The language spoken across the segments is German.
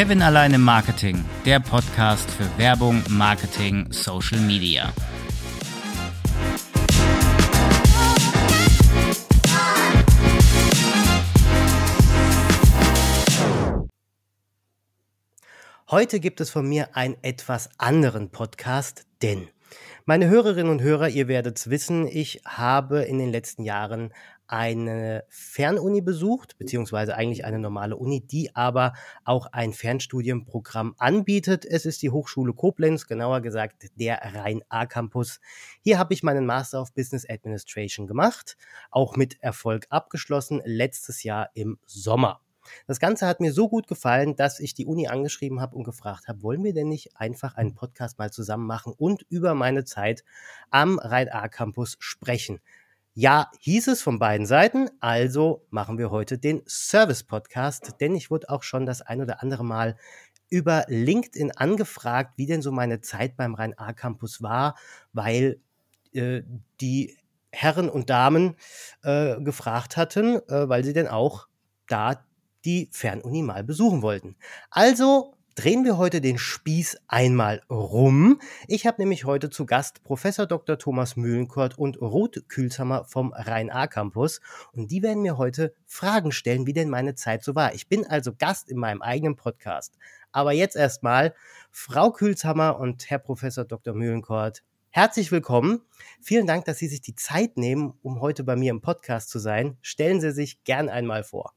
Kevin Alleine Marketing, der Podcast für Werbung, Marketing, Social Media. Heute gibt es von mir einen etwas anderen Podcast, denn meine Hörerinnen und Hörer, ihr werdet es wissen, ich habe in den letzten Jahren eine Fernuni besucht, beziehungsweise eigentlich eine normale Uni, die aber auch ein Fernstudienprogramm anbietet. Es ist die Hochschule Koblenz, genauer gesagt der Rhein-A-Campus. Hier habe ich meinen Master of Business Administration gemacht, auch mit Erfolg abgeschlossen, letztes Jahr im Sommer. Das Ganze hat mir so gut gefallen, dass ich die Uni angeschrieben habe und gefragt habe, wollen wir denn nicht einfach einen Podcast mal zusammen machen und über meine Zeit am Rhein-A-Campus sprechen? Ja, hieß es von beiden Seiten. Also machen wir heute den Service-Podcast, denn ich wurde auch schon das ein oder andere Mal über LinkedIn angefragt, wie denn so meine Zeit beim Rhein-A-Campus war, weil äh, die Herren und Damen äh, gefragt hatten, äh, weil sie denn auch da die Fernuni mal besuchen wollten. Also drehen wir heute den Spieß einmal rum. Ich habe nämlich heute zu Gast Professor Dr. Thomas Mühlenkort und Ruth Kühlshammer vom Rhein-A-Campus und die werden mir heute Fragen stellen, wie denn meine Zeit so war. Ich bin also Gast in meinem eigenen Podcast. Aber jetzt erstmal Frau Kühlshammer und Herr Professor Dr. Mühlenkort. Herzlich willkommen. Vielen Dank, dass Sie sich die Zeit nehmen, um heute bei mir im Podcast zu sein. Stellen Sie sich gern einmal vor.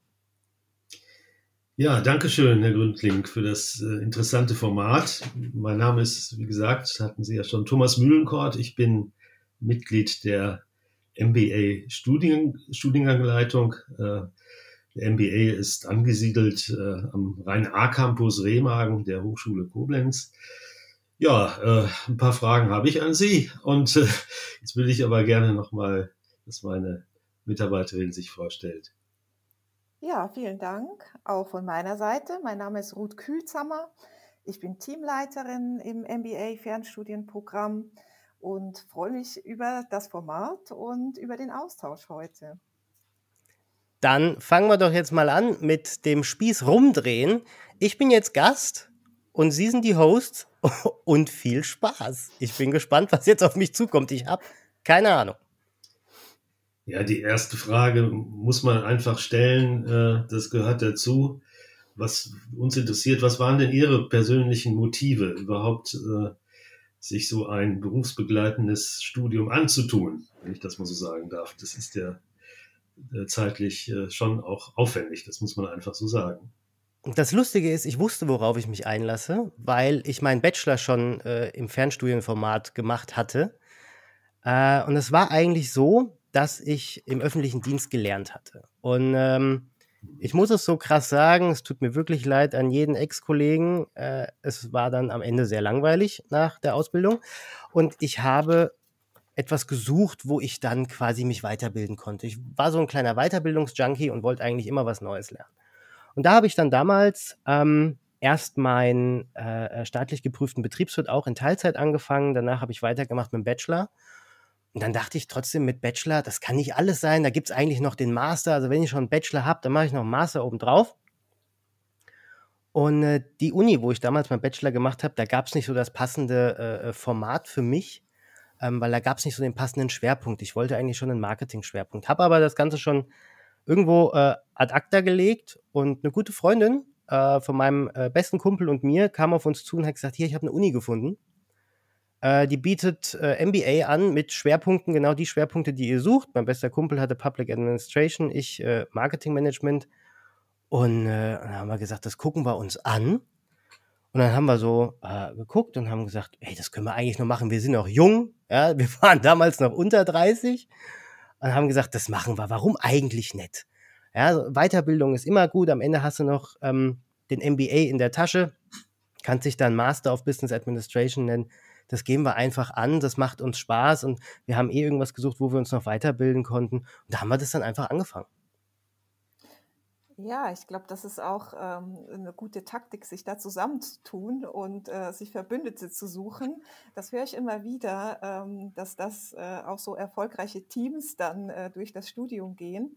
Ja, danke schön, Herr Gründling, für das äh, interessante Format. Mein Name ist, wie gesagt, hatten Sie ja schon, Thomas Mühlenkort. Ich bin Mitglied der MBA Studien, Studiengangleitung. Äh, der MBA ist angesiedelt äh, am Rhein-A-Campus Remagen der Hochschule Koblenz. Ja, äh, ein paar Fragen habe ich an Sie und äh, jetzt will ich aber gerne nochmal, dass meine Mitarbeiterin sich vorstellt. Ja, vielen Dank auch von meiner Seite. Mein Name ist Ruth Kühlzammer. Ich bin Teamleiterin im MBA Fernstudienprogramm und freue mich über das Format und über den Austausch heute. Dann fangen wir doch jetzt mal an mit dem Spieß rumdrehen. Ich bin jetzt Gast und Sie sind die Hosts und viel Spaß. Ich bin gespannt, was jetzt auf mich zukommt. Ich habe keine Ahnung. Ja, die erste Frage muss man einfach stellen, äh, das gehört dazu. Was uns interessiert, was waren denn Ihre persönlichen Motive, überhaupt äh, sich so ein berufsbegleitendes Studium anzutun, wenn ich das mal so sagen darf? Das ist ja äh, zeitlich schon auch aufwendig, das muss man einfach so sagen. Das Lustige ist, ich wusste, worauf ich mich einlasse, weil ich meinen Bachelor schon äh, im Fernstudienformat gemacht hatte. Äh, und es war eigentlich so, das ich im öffentlichen Dienst gelernt hatte. Und ähm, ich muss es so krass sagen, es tut mir wirklich leid an jeden Ex-Kollegen. Äh, es war dann am Ende sehr langweilig nach der Ausbildung. Und ich habe etwas gesucht, wo ich dann quasi mich weiterbilden konnte. Ich war so ein kleiner Weiterbildungsjunkie und wollte eigentlich immer was Neues lernen. Und da habe ich dann damals ähm, erst meinen äh, äh staatlich geprüften Betriebswirt auch in Teilzeit angefangen. Danach habe ich weitergemacht mit dem Bachelor und dann dachte ich trotzdem mit Bachelor, das kann nicht alles sein. Da gibt es eigentlich noch den Master. Also wenn ich schon einen Bachelor habe, dann mache ich noch einen Master obendrauf. Und äh, die Uni, wo ich damals meinen Bachelor gemacht habe, da gab es nicht so das passende äh, äh, Format für mich, ähm, weil da gab es nicht so den passenden Schwerpunkt. Ich wollte eigentlich schon einen Marketing-Schwerpunkt. Habe aber das Ganze schon irgendwo äh, ad acta gelegt und eine gute Freundin äh, von meinem äh, besten Kumpel und mir kam auf uns zu und hat gesagt, hier, ich habe eine Uni gefunden. Äh, die bietet äh, MBA an mit Schwerpunkten, genau die Schwerpunkte, die ihr sucht. Mein bester Kumpel hatte Public Administration, ich äh, Marketing Management. Und äh, dann haben wir gesagt, das gucken wir uns an. Und dann haben wir so äh, geguckt und haben gesagt, hey, das können wir eigentlich noch machen. Wir sind noch jung. Ja? Wir waren damals noch unter 30 und haben gesagt, das machen wir. Warum eigentlich nicht? Ja, Weiterbildung ist immer gut. Am Ende hast du noch ähm, den MBA in der Tasche, kannst dich dann Master of Business Administration nennen das geben wir einfach an, das macht uns Spaß und wir haben eh irgendwas gesucht, wo wir uns noch weiterbilden konnten. Und da haben wir das dann einfach angefangen. Ja, ich glaube, das ist auch ähm, eine gute Taktik, sich da zusammenzutun und äh, sich Verbündete zu suchen. Das höre ich immer wieder, ähm, dass das äh, auch so erfolgreiche Teams dann äh, durch das Studium gehen.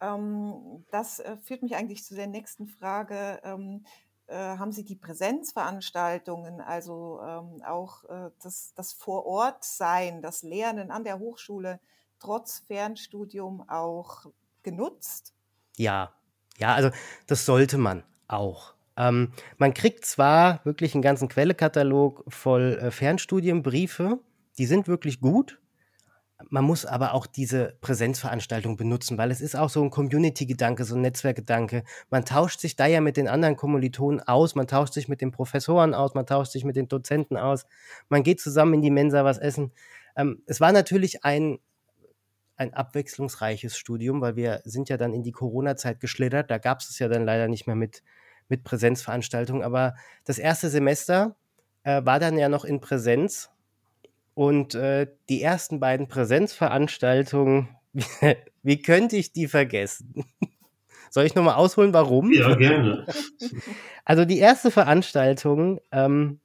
Ähm, das äh, führt mich eigentlich zu der nächsten Frage. Ähm, äh, haben sie die Präsenzveranstaltungen, also ähm, auch äh, das, das Vorortsein, das Lernen an der Hochschule trotz Fernstudium auch genutzt? Ja, ja, also das sollte man auch. Ähm, man kriegt zwar wirklich einen ganzen Quellekatalog voll äh, Fernstudienbriefe, die sind wirklich gut, man muss aber auch diese Präsenzveranstaltung benutzen, weil es ist auch so ein Community-Gedanke, so ein Netzwerkgedanke. Man tauscht sich da ja mit den anderen Kommilitonen aus, man tauscht sich mit den Professoren aus, man tauscht sich mit den Dozenten aus, man geht zusammen in die Mensa was essen. Ähm, es war natürlich ein, ein abwechslungsreiches Studium, weil wir sind ja dann in die Corona-Zeit geschlittert. Da gab es es ja dann leider nicht mehr mit, mit Präsenzveranstaltungen. Aber das erste Semester äh, war dann ja noch in Präsenz und äh, die ersten beiden Präsenzveranstaltungen, wie könnte ich die vergessen? Soll ich nochmal ausholen, warum? Ja, gerne. Also die erste Veranstaltung, ähm,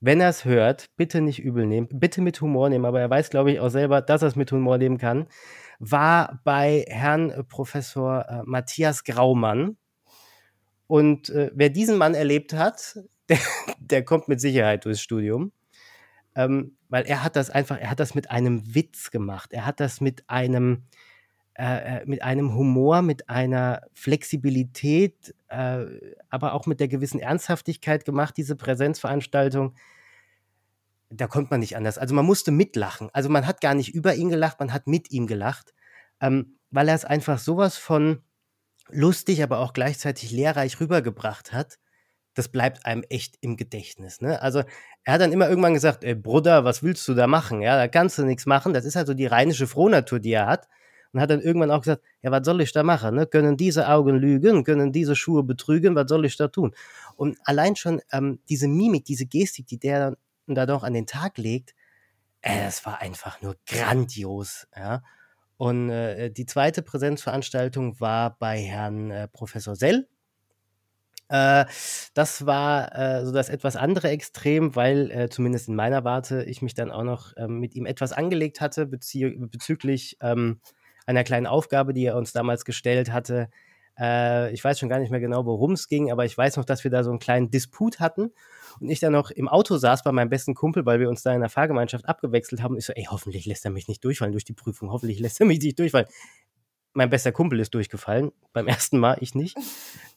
wenn er es hört, bitte nicht übel nehmen, bitte mit Humor nehmen, aber er weiß, glaube ich, auch selber, dass er es mit Humor nehmen kann, war bei Herrn äh, Professor äh, Matthias Graumann. Und äh, wer diesen Mann erlebt hat, der, der kommt mit Sicherheit durchs Studium ähm, weil er hat das einfach, er hat das mit einem Witz gemacht, er hat das mit einem, äh, äh, mit einem Humor, mit einer Flexibilität, äh, aber auch mit der gewissen Ernsthaftigkeit gemacht, diese Präsenzveranstaltung. Da kommt man nicht anders. Also man musste mitlachen. Also man hat gar nicht über ihn gelacht, man hat mit ihm gelacht, ähm, weil er es einfach sowas von lustig, aber auch gleichzeitig lehrreich rübergebracht hat das bleibt einem echt im Gedächtnis. Ne? Also er hat dann immer irgendwann gesagt, ey Bruder, was willst du da machen? Ja, da kannst du nichts machen. Das ist halt so die rheinische Frohnatur, die er hat. Und hat dann irgendwann auch gesagt, ja, was soll ich da machen? Ne? Können diese Augen lügen? Können diese Schuhe betrügen? Was soll ich da tun? Und allein schon ähm, diese Mimik, diese Gestik, die der dann da noch an den Tag legt, äh, das war einfach nur grandios. Ja? Und äh, die zweite Präsenzveranstaltung war bei Herrn äh, Professor Sell. Äh, das war äh, so das etwas andere Extrem, weil äh, zumindest in meiner Warte ich mich dann auch noch ähm, mit ihm etwas angelegt hatte bezüglich ähm, einer kleinen Aufgabe, die er uns damals gestellt hatte. Äh, ich weiß schon gar nicht mehr genau, worum es ging, aber ich weiß noch, dass wir da so einen kleinen Disput hatten und ich dann noch im Auto saß bei meinem besten Kumpel, weil wir uns da in der Fahrgemeinschaft abgewechselt haben. ich so, ey, hoffentlich lässt er mich nicht durchfallen durch die Prüfung, hoffentlich lässt er mich nicht durchfallen. Mein bester Kumpel ist durchgefallen beim ersten Mal, ich nicht.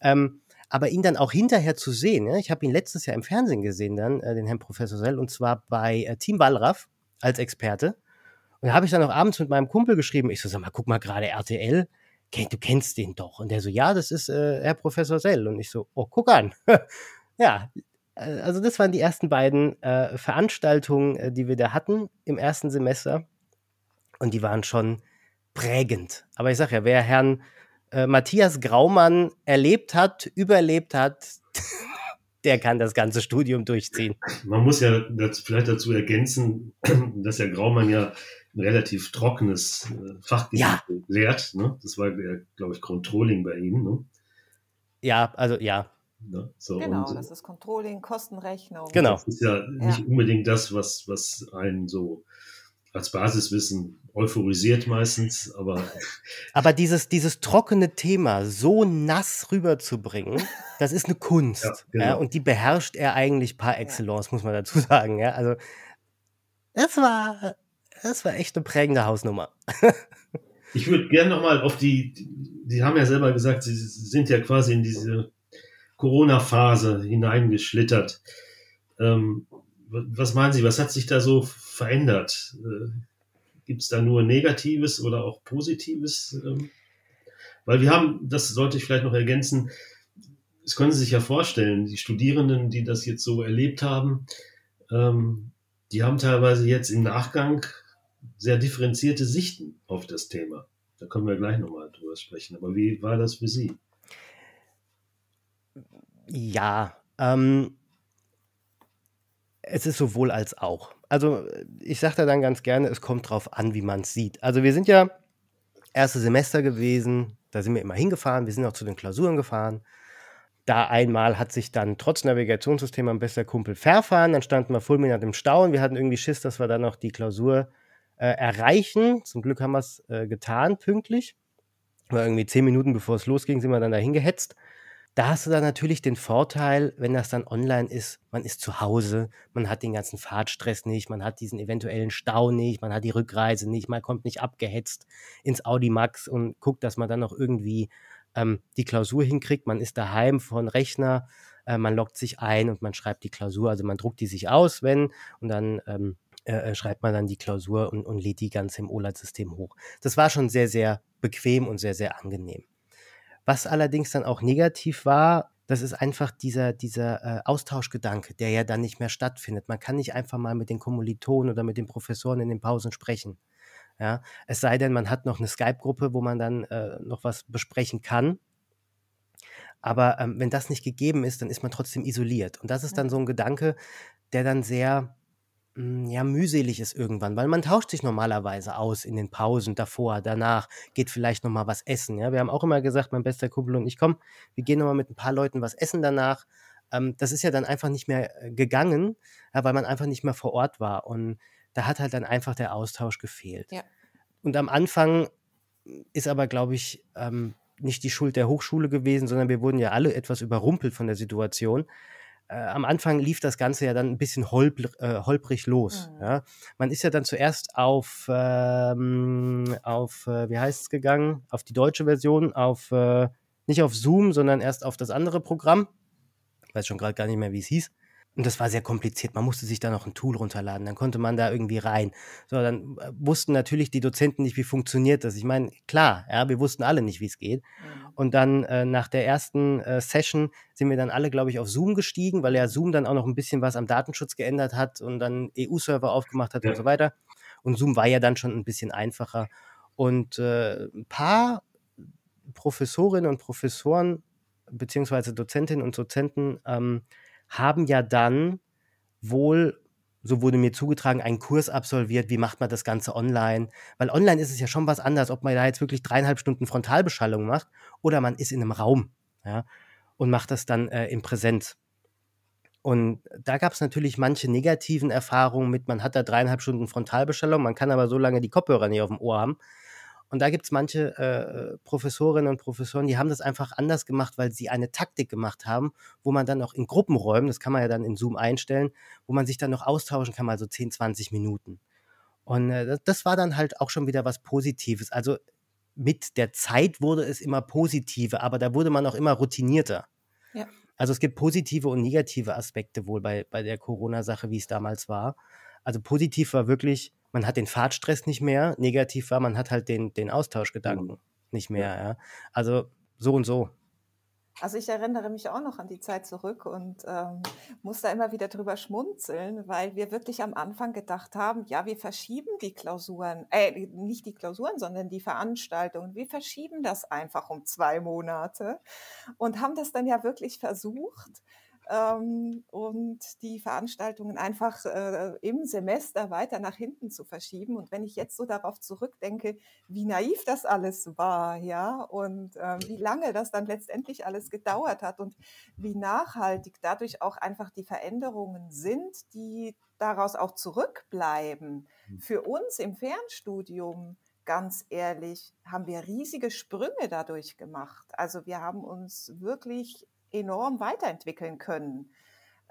Ähm, aber ihn dann auch hinterher zu sehen, ja, ich habe ihn letztes Jahr im Fernsehen gesehen, dann, äh, den Herrn Professor Sell, und zwar bei äh, Team Wallraff als Experte. Und da habe ich dann auch abends mit meinem Kumpel geschrieben, ich so, sag mal, guck mal gerade RTL, du kennst den doch. Und der so, ja, das ist äh, Herr Professor Sell. Und ich so, oh, guck an. ja, äh, also das waren die ersten beiden äh, Veranstaltungen, äh, die wir da hatten im ersten Semester. Und die waren schon prägend. Aber ich sage ja, wer Herrn äh, Matthias Graumann erlebt hat, überlebt hat, der kann das ganze Studium durchziehen. Man muss ja das vielleicht dazu ergänzen, dass Herr Graumann ja ein relativ trockenes äh, Fachgebiet ja. lehrt. Ne? Das war, glaube ich, Controlling bei ihm. Ne? Ja, also ja. Ne? So, genau, und, das ist Controlling, Kostenrechnung. Genau. Das ist ja, ja. nicht unbedingt das, was, was einen so als Basiswissen euphorisiert meistens, aber. Aber dieses, dieses trockene Thema so nass rüberzubringen, das ist eine Kunst. Ja, genau. ja, und die beherrscht er eigentlich par excellence, muss man dazu sagen. Ja, also, das war, das war echt eine prägende Hausnummer. ich würde gerne nochmal auf die, Sie haben ja selber gesagt, Sie sind ja quasi in diese Corona-Phase hineingeschlittert. Ähm, was meinen Sie, was hat sich da so verändert? Äh, Gibt es da nur Negatives oder auch Positives? Ähm, weil wir haben, das sollte ich vielleicht noch ergänzen, das können Sie sich ja vorstellen, die Studierenden, die das jetzt so erlebt haben, ähm, die haben teilweise jetzt im Nachgang sehr differenzierte Sichten auf das Thema. Da können wir gleich nochmal drüber sprechen. Aber wie war das für Sie? Ja, ähm, es ist sowohl als auch also ich sage da dann ganz gerne, es kommt drauf an, wie man es sieht. Also wir sind ja erste Semester gewesen, da sind wir immer hingefahren, wir sind auch zu den Klausuren gefahren. Da einmal hat sich dann trotz Navigationssystem ein bester Kumpel verfahren, dann standen wir fulminant im Stau und wir hatten irgendwie Schiss, dass wir dann noch die Klausur äh, erreichen. Zum Glück haben wir es äh, getan, pünktlich. War irgendwie zehn Minuten bevor es losging, sind wir dann da hingehetzt. Da hast du dann natürlich den Vorteil, wenn das dann online ist, man ist zu Hause, man hat den ganzen Fahrtstress nicht, man hat diesen eventuellen Stau nicht, man hat die Rückreise nicht, man kommt nicht abgehetzt ins Audi Max und guckt, dass man dann noch irgendwie ähm, die Klausur hinkriegt. Man ist daheim von Rechner, äh, man lockt sich ein und man schreibt die Klausur, also man druckt die sich aus, wenn, und dann ähm, äh, äh schreibt man dann die Klausur und, und lädt die ganze im OLAD-System hoch. Das war schon sehr, sehr bequem und sehr, sehr angenehm. Was allerdings dann auch negativ war, das ist einfach dieser, dieser äh, Austauschgedanke, der ja dann nicht mehr stattfindet. Man kann nicht einfach mal mit den Kommilitonen oder mit den Professoren in den Pausen sprechen. Ja, es sei denn, man hat noch eine Skype-Gruppe, wo man dann äh, noch was besprechen kann. Aber ähm, wenn das nicht gegeben ist, dann ist man trotzdem isoliert. Und das ist dann so ein Gedanke, der dann sehr hm, ja, mühselig ist irgendwann, weil man tauscht sich normalerweise aus in den Pausen, davor, danach, geht vielleicht nochmal was essen. Ja? Wir haben auch immer gesagt, mein bester Kumpel und ich, komm, wir gehen nochmal mit ein paar Leuten was essen danach. Ähm, das ist ja dann einfach nicht mehr äh, gegangen, ja, weil man einfach nicht mehr vor Ort war. Und da hat halt dann einfach der Austausch gefehlt. Ja. Und am Anfang ist aber, glaube ich, ähm, nicht die Schuld der Hochschule gewesen, sondern wir wurden ja alle etwas überrumpelt von der Situation äh, am Anfang lief das Ganze ja dann ein bisschen holpr äh, holprig los. Mhm. Ja. Man ist ja dann zuerst auf, ähm, auf äh, wie heißt es gegangen, auf die deutsche Version, auf äh, nicht auf Zoom, sondern erst auf das andere Programm. Ich weiß schon gerade gar nicht mehr, wie es hieß. Und das war sehr kompliziert. Man musste sich da noch ein Tool runterladen. Dann konnte man da irgendwie rein. So, dann äh, wussten natürlich die Dozenten nicht, wie funktioniert das. Ich meine, klar, ja, wir wussten alle nicht, wie es geht. Mhm. Und dann äh, nach der ersten äh, Session sind wir dann alle, glaube ich, auf Zoom gestiegen, weil ja Zoom dann auch noch ein bisschen was am Datenschutz geändert hat und dann EU-Server aufgemacht hat ja. und so weiter. Und Zoom war ja dann schon ein bisschen einfacher. Und äh, ein paar Professorinnen und Professoren, beziehungsweise Dozentinnen und Dozenten, ähm, haben ja dann wohl, so wurde mir zugetragen, einen Kurs absolviert, wie macht man das Ganze online. Weil online ist es ja schon was anderes, ob man da jetzt wirklich dreieinhalb Stunden Frontalbeschallung macht oder man ist in einem Raum ja, und macht das dann äh, in Präsenz. Und da gab es natürlich manche negativen Erfahrungen mit, man hat da dreieinhalb Stunden Frontalbeschallung, man kann aber so lange die Kopfhörer nicht auf dem Ohr haben, und da gibt es manche äh, äh, Professorinnen und Professoren, die haben das einfach anders gemacht, weil sie eine Taktik gemacht haben, wo man dann auch in Gruppenräumen, das kann man ja dann in Zoom einstellen, wo man sich dann noch austauschen kann, mal so 10, 20 Minuten. Und äh, das war dann halt auch schon wieder was Positives. Also mit der Zeit wurde es immer positiver, aber da wurde man auch immer routinierter. Ja. Also es gibt positive und negative Aspekte wohl bei, bei der Corona-Sache, wie es damals war. Also positiv war wirklich, man hat den Fahrtstress nicht mehr, negativ war, man hat halt den, den Austauschgedanken mhm. nicht mehr. Ja. Also so und so. Also ich erinnere mich auch noch an die Zeit zurück und ähm, muss da immer wieder drüber schmunzeln, weil wir wirklich am Anfang gedacht haben, ja, wir verschieben die Klausuren, äh, nicht die Klausuren, sondern die Veranstaltungen. Wir verschieben das einfach um zwei Monate und haben das dann ja wirklich versucht ähm, und die Veranstaltungen einfach äh, im Semester weiter nach hinten zu verschieben. Und wenn ich jetzt so darauf zurückdenke, wie naiv das alles war, ja, und äh, wie lange das dann letztendlich alles gedauert hat und wie nachhaltig dadurch auch einfach die Veränderungen sind, die daraus auch zurückbleiben. Hm. Für uns im Fernstudium, ganz ehrlich, haben wir riesige Sprünge dadurch gemacht. Also wir haben uns wirklich enorm weiterentwickeln können.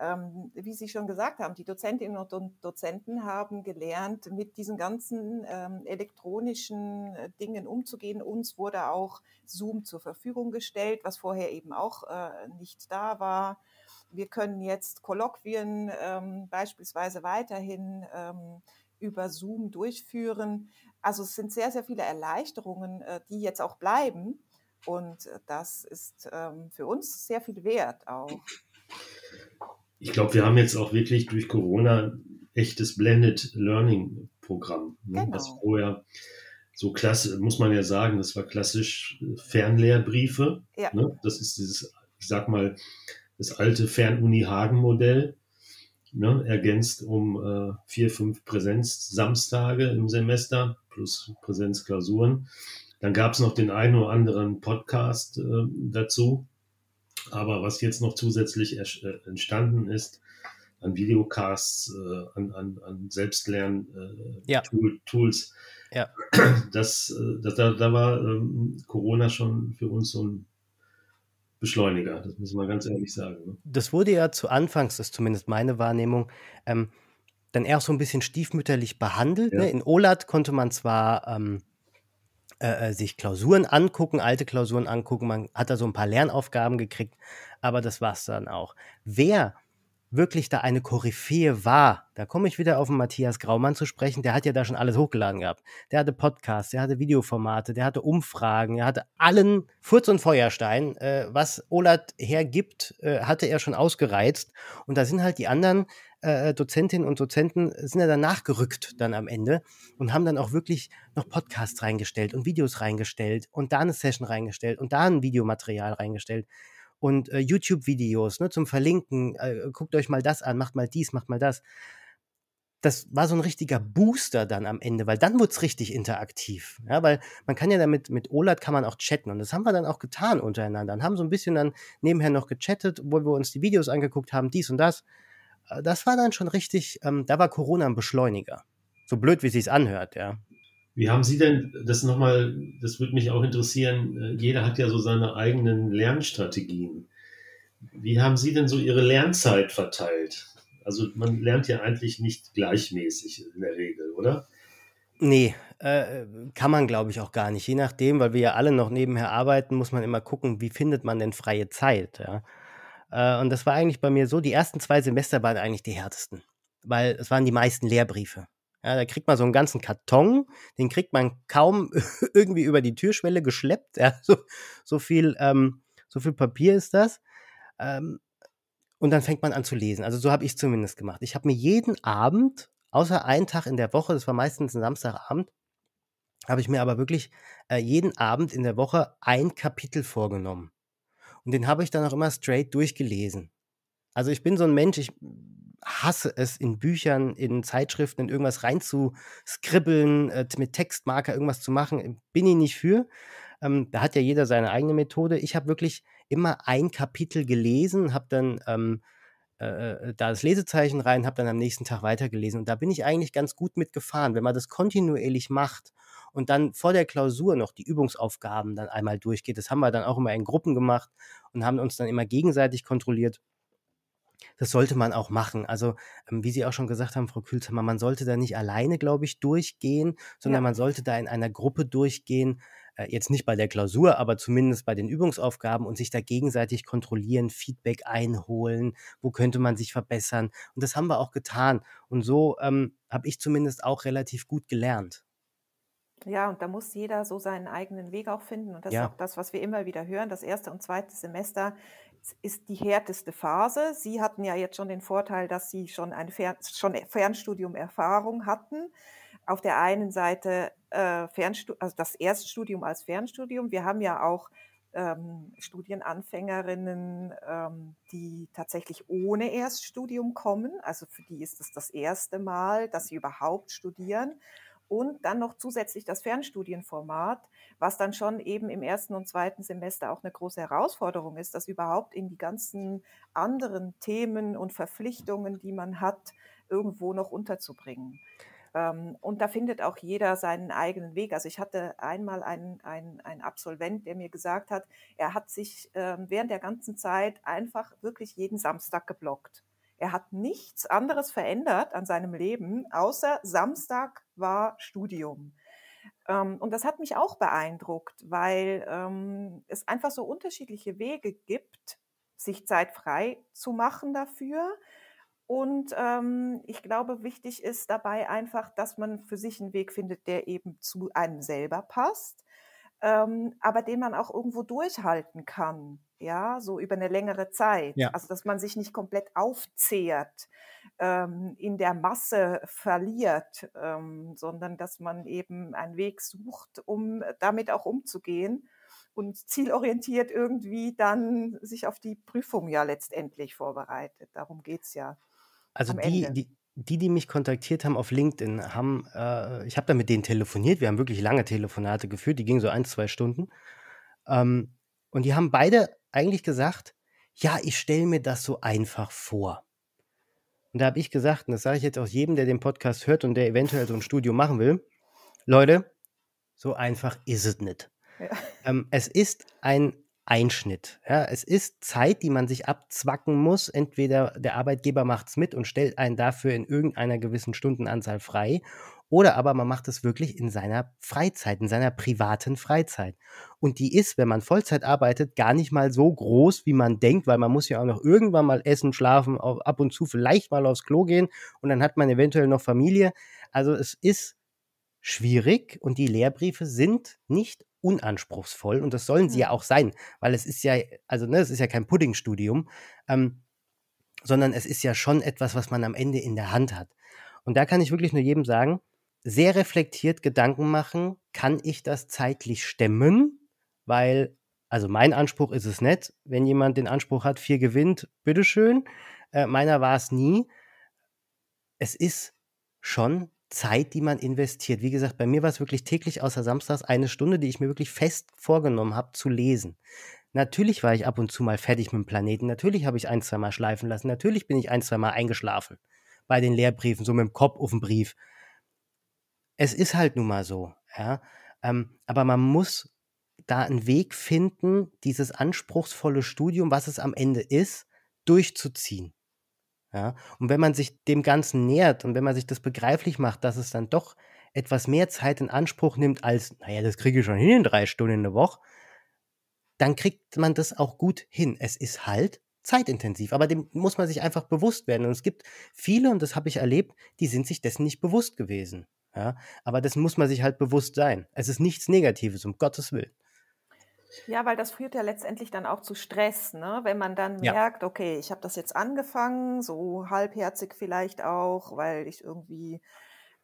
Ähm, wie Sie schon gesagt haben, die Dozentinnen und Dozenten haben gelernt, mit diesen ganzen ähm, elektronischen äh, Dingen umzugehen. Uns wurde auch Zoom zur Verfügung gestellt, was vorher eben auch äh, nicht da war. Wir können jetzt Kolloquien ähm, beispielsweise weiterhin ähm, über Zoom durchführen. Also es sind sehr, sehr viele Erleichterungen, äh, die jetzt auch bleiben und äh, das ist ähm, für uns sehr viel wert auch. Ich glaube, wir haben jetzt auch wirklich durch Corona echtes Blended Learning Programm. Ne? Genau. Was vorher so klasse, muss man ja sagen, das war klassisch äh, Fernlehrbriefe. Ja. Ne? Das ist dieses, ich sag mal, das alte Fernuni Hagen Modell. Ne, ergänzt um äh, vier, fünf Präsenz-Samstage im Semester plus Präsenzklausuren. Dann gab es noch den einen oder anderen Podcast äh, dazu. Aber was jetzt noch zusätzlich äh, entstanden ist, an Videocasts, äh, an, an, an Selbstlern-Tools, äh, ja. Tool, ja. das, äh, das, da, da war ähm, Corona schon für uns so ein Beschleuniger, das muss man ganz ehrlich sagen. Ne? Das wurde ja zu Anfangs, das ist zumindest meine Wahrnehmung, ähm, dann eher so ein bisschen stiefmütterlich behandelt. Ne? Ja. Ne? In OLAD konnte man zwar ähm, äh, äh, sich Klausuren angucken, alte Klausuren angucken. Man hat da so ein paar Lernaufgaben gekriegt, aber das war es dann auch. Wer wirklich da eine Koryphäe war, da komme ich wieder auf den Matthias Graumann zu sprechen, der hat ja da schon alles hochgeladen gehabt. Der hatte Podcasts, der hatte Videoformate, der hatte Umfragen, er hatte allen Furz und Feuerstein, äh, was Olat hergibt, äh, hatte er schon ausgereizt. Und da sind halt die anderen äh, äh, Dozentinnen und Dozenten äh, sind ja dann nachgerückt dann am Ende und haben dann auch wirklich noch Podcasts reingestellt und Videos reingestellt und da eine Session reingestellt und da ein Videomaterial reingestellt und äh, YouTube-Videos ne, zum Verlinken. Äh, guckt euch mal das an, macht mal dies, macht mal das. Das war so ein richtiger Booster dann am Ende, weil dann wurde es richtig interaktiv. Ja, weil man kann ja damit, mit OLAD kann man auch chatten. Und das haben wir dann auch getan untereinander. Und haben so ein bisschen dann nebenher noch gechattet, wo wir uns die Videos angeguckt haben, dies und das. Äh, das war dann schon richtig, ähm, da war Corona ein Beschleuniger. So blöd, wie es sich anhört, ja. Wie haben Sie denn das nochmal, das würde mich auch interessieren, äh, jeder hat ja so seine eigenen Lernstrategien. Wie haben Sie denn so Ihre Lernzeit verteilt? Also man lernt ja eigentlich nicht gleichmäßig in der Regel, oder? Nee, äh, kann man glaube ich auch gar nicht. Je nachdem, weil wir ja alle noch nebenher arbeiten, muss man immer gucken, wie findet man denn freie Zeit, ja. Äh, und das war eigentlich bei mir so, die ersten zwei Semester waren eigentlich die härtesten, weil es waren die meisten Lehrbriefe. Ja, da kriegt man so einen ganzen Karton, den kriegt man kaum irgendwie über die Türschwelle geschleppt. Ja, so, so, viel, ähm, so viel Papier ist das. Ähm, und dann fängt man an zu lesen. Also so habe ich zumindest gemacht. Ich habe mir jeden Abend, außer einen Tag in der Woche, das war meistens ein Samstagabend, habe ich mir aber wirklich äh, jeden Abend in der Woche ein Kapitel vorgenommen. Und den habe ich dann auch immer straight durchgelesen. Also ich bin so ein Mensch, ich hasse es, in Büchern, in Zeitschriften, in irgendwas reinzuskribbeln, äh, mit Textmarker irgendwas zu machen. Bin ich nicht für. Ähm, da hat ja jeder seine eigene Methode. Ich habe wirklich immer ein Kapitel gelesen, habe dann ähm, äh, äh da das Lesezeichen rein, habe dann am nächsten Tag weitergelesen. Und da bin ich eigentlich ganz gut mitgefahren. Wenn man das kontinuierlich macht und dann vor der Klausur noch die Übungsaufgaben dann einmal durchgeht. Das haben wir dann auch immer in Gruppen gemacht und haben uns dann immer gegenseitig kontrolliert. Das sollte man auch machen. Also, ähm, wie Sie auch schon gesagt haben, Frau Kühlzimmer, man sollte da nicht alleine, glaube ich, durchgehen, sondern ja. man sollte da in einer Gruppe durchgehen. Äh, jetzt nicht bei der Klausur, aber zumindest bei den Übungsaufgaben und sich da gegenseitig kontrollieren, Feedback einholen, wo könnte man sich verbessern. Und das haben wir auch getan. Und so ähm, habe ich zumindest auch relativ gut gelernt. Ja, und da muss jeder so seinen eigenen Weg auch finden. Und das ja. ist auch das, was wir immer wieder hören. Das erste und zweite Semester ist die härteste Phase. Sie hatten ja jetzt schon den Vorteil, dass Sie schon ein Fern schon e-, Fernstudium-Erfahrung hatten. Auf der einen Seite äh, Fernstu also das Erststudium als Fernstudium. Wir haben ja auch ähm, Studienanfängerinnen, ähm, die tatsächlich ohne Erststudium kommen. Also für die ist es das erste Mal, dass sie überhaupt studieren und dann noch zusätzlich das Fernstudienformat, was dann schon eben im ersten und zweiten Semester auch eine große Herausforderung ist, das überhaupt in die ganzen anderen Themen und Verpflichtungen, die man hat, irgendwo noch unterzubringen. Ähm, und da findet auch jeder seinen eigenen Weg. Also ich hatte einmal einen, einen, einen Absolvent, der mir gesagt hat, er hat sich ähm, während der ganzen Zeit einfach wirklich jeden Samstag geblockt er hat nichts anderes verändert an seinem Leben, außer Samstag war Studium. Ähm, und das hat mich auch beeindruckt, weil ähm, es einfach so unterschiedliche Wege gibt, sich Zeit frei zu machen dafür. Und ähm, ich glaube, wichtig ist dabei einfach, dass man für sich einen Weg findet, der eben zu einem selber passt, aber den man auch irgendwo durchhalten kann ja, so über eine längere Zeit. Ja. Also, dass man sich nicht komplett aufzehrt, ähm, in der Masse verliert, ähm, sondern dass man eben einen Weg sucht, um äh, damit auch umzugehen und zielorientiert irgendwie dann sich auf die Prüfung ja letztendlich vorbereitet. Darum geht es ja. Also die, die, die, die, mich kontaktiert haben auf LinkedIn, haben, äh, ich habe da mit denen telefoniert, wir haben wirklich lange Telefonate geführt, die gingen so ein, zwei Stunden. Ähm, und die haben beide eigentlich gesagt, ja, ich stelle mir das so einfach vor. Und da habe ich gesagt, und das sage ich jetzt auch jedem, der den Podcast hört und der eventuell so ein Studio machen will, Leute, so einfach ist es nicht. Ja. Ähm, es ist ein Einschnitt. Ja, es ist Zeit, die man sich abzwacken muss. Entweder der Arbeitgeber macht es mit und stellt einen dafür in irgendeiner gewissen Stundenanzahl frei oder aber man macht es wirklich in seiner Freizeit, in seiner privaten Freizeit. Und die ist, wenn man Vollzeit arbeitet, gar nicht mal so groß, wie man denkt, weil man muss ja auch noch irgendwann mal essen, schlafen, ab und zu vielleicht mal aufs Klo gehen und dann hat man eventuell noch Familie. Also es ist schwierig und die Lehrbriefe sind nicht unanspruchsvoll und das sollen sie ja auch sein, weil es ist ja, also ne, es ist ja kein Puddingstudium, ähm, sondern es ist ja schon etwas, was man am Ende in der Hand hat. Und da kann ich wirklich nur jedem sagen, sehr reflektiert Gedanken machen, kann ich das zeitlich stemmen? Weil, also mein Anspruch ist es nicht, wenn jemand den Anspruch hat, vier gewinnt, bitteschön. Äh, meiner war es nie. Es ist schon Zeit, die man investiert. Wie gesagt, bei mir war es wirklich täglich außer Samstags eine Stunde, die ich mir wirklich fest vorgenommen habe zu lesen. Natürlich war ich ab und zu mal fertig mit dem Planeten. Natürlich habe ich ein, zwei Mal schleifen lassen. Natürlich bin ich ein, zwei Mal eingeschlafen bei den Lehrbriefen, so mit dem Kopf auf den Brief es ist halt nun mal so, ja. Ähm, aber man muss da einen Weg finden, dieses anspruchsvolle Studium, was es am Ende ist, durchzuziehen. Ja? Und wenn man sich dem Ganzen nähert und wenn man sich das begreiflich macht, dass es dann doch etwas mehr Zeit in Anspruch nimmt als, naja, das kriege ich schon hin in drei Stunden in der Woche, dann kriegt man das auch gut hin. Es ist halt zeitintensiv, aber dem muss man sich einfach bewusst werden. Und es gibt viele, und das habe ich erlebt, die sind sich dessen nicht bewusst gewesen. Ja? Aber das muss man sich halt bewusst sein. Es ist nichts Negatives, um Gottes Willen. Ja, weil das führt ja letztendlich dann auch zu Stress, ne? wenn man dann ja. merkt, okay, ich habe das jetzt angefangen, so halbherzig vielleicht auch, weil ich irgendwie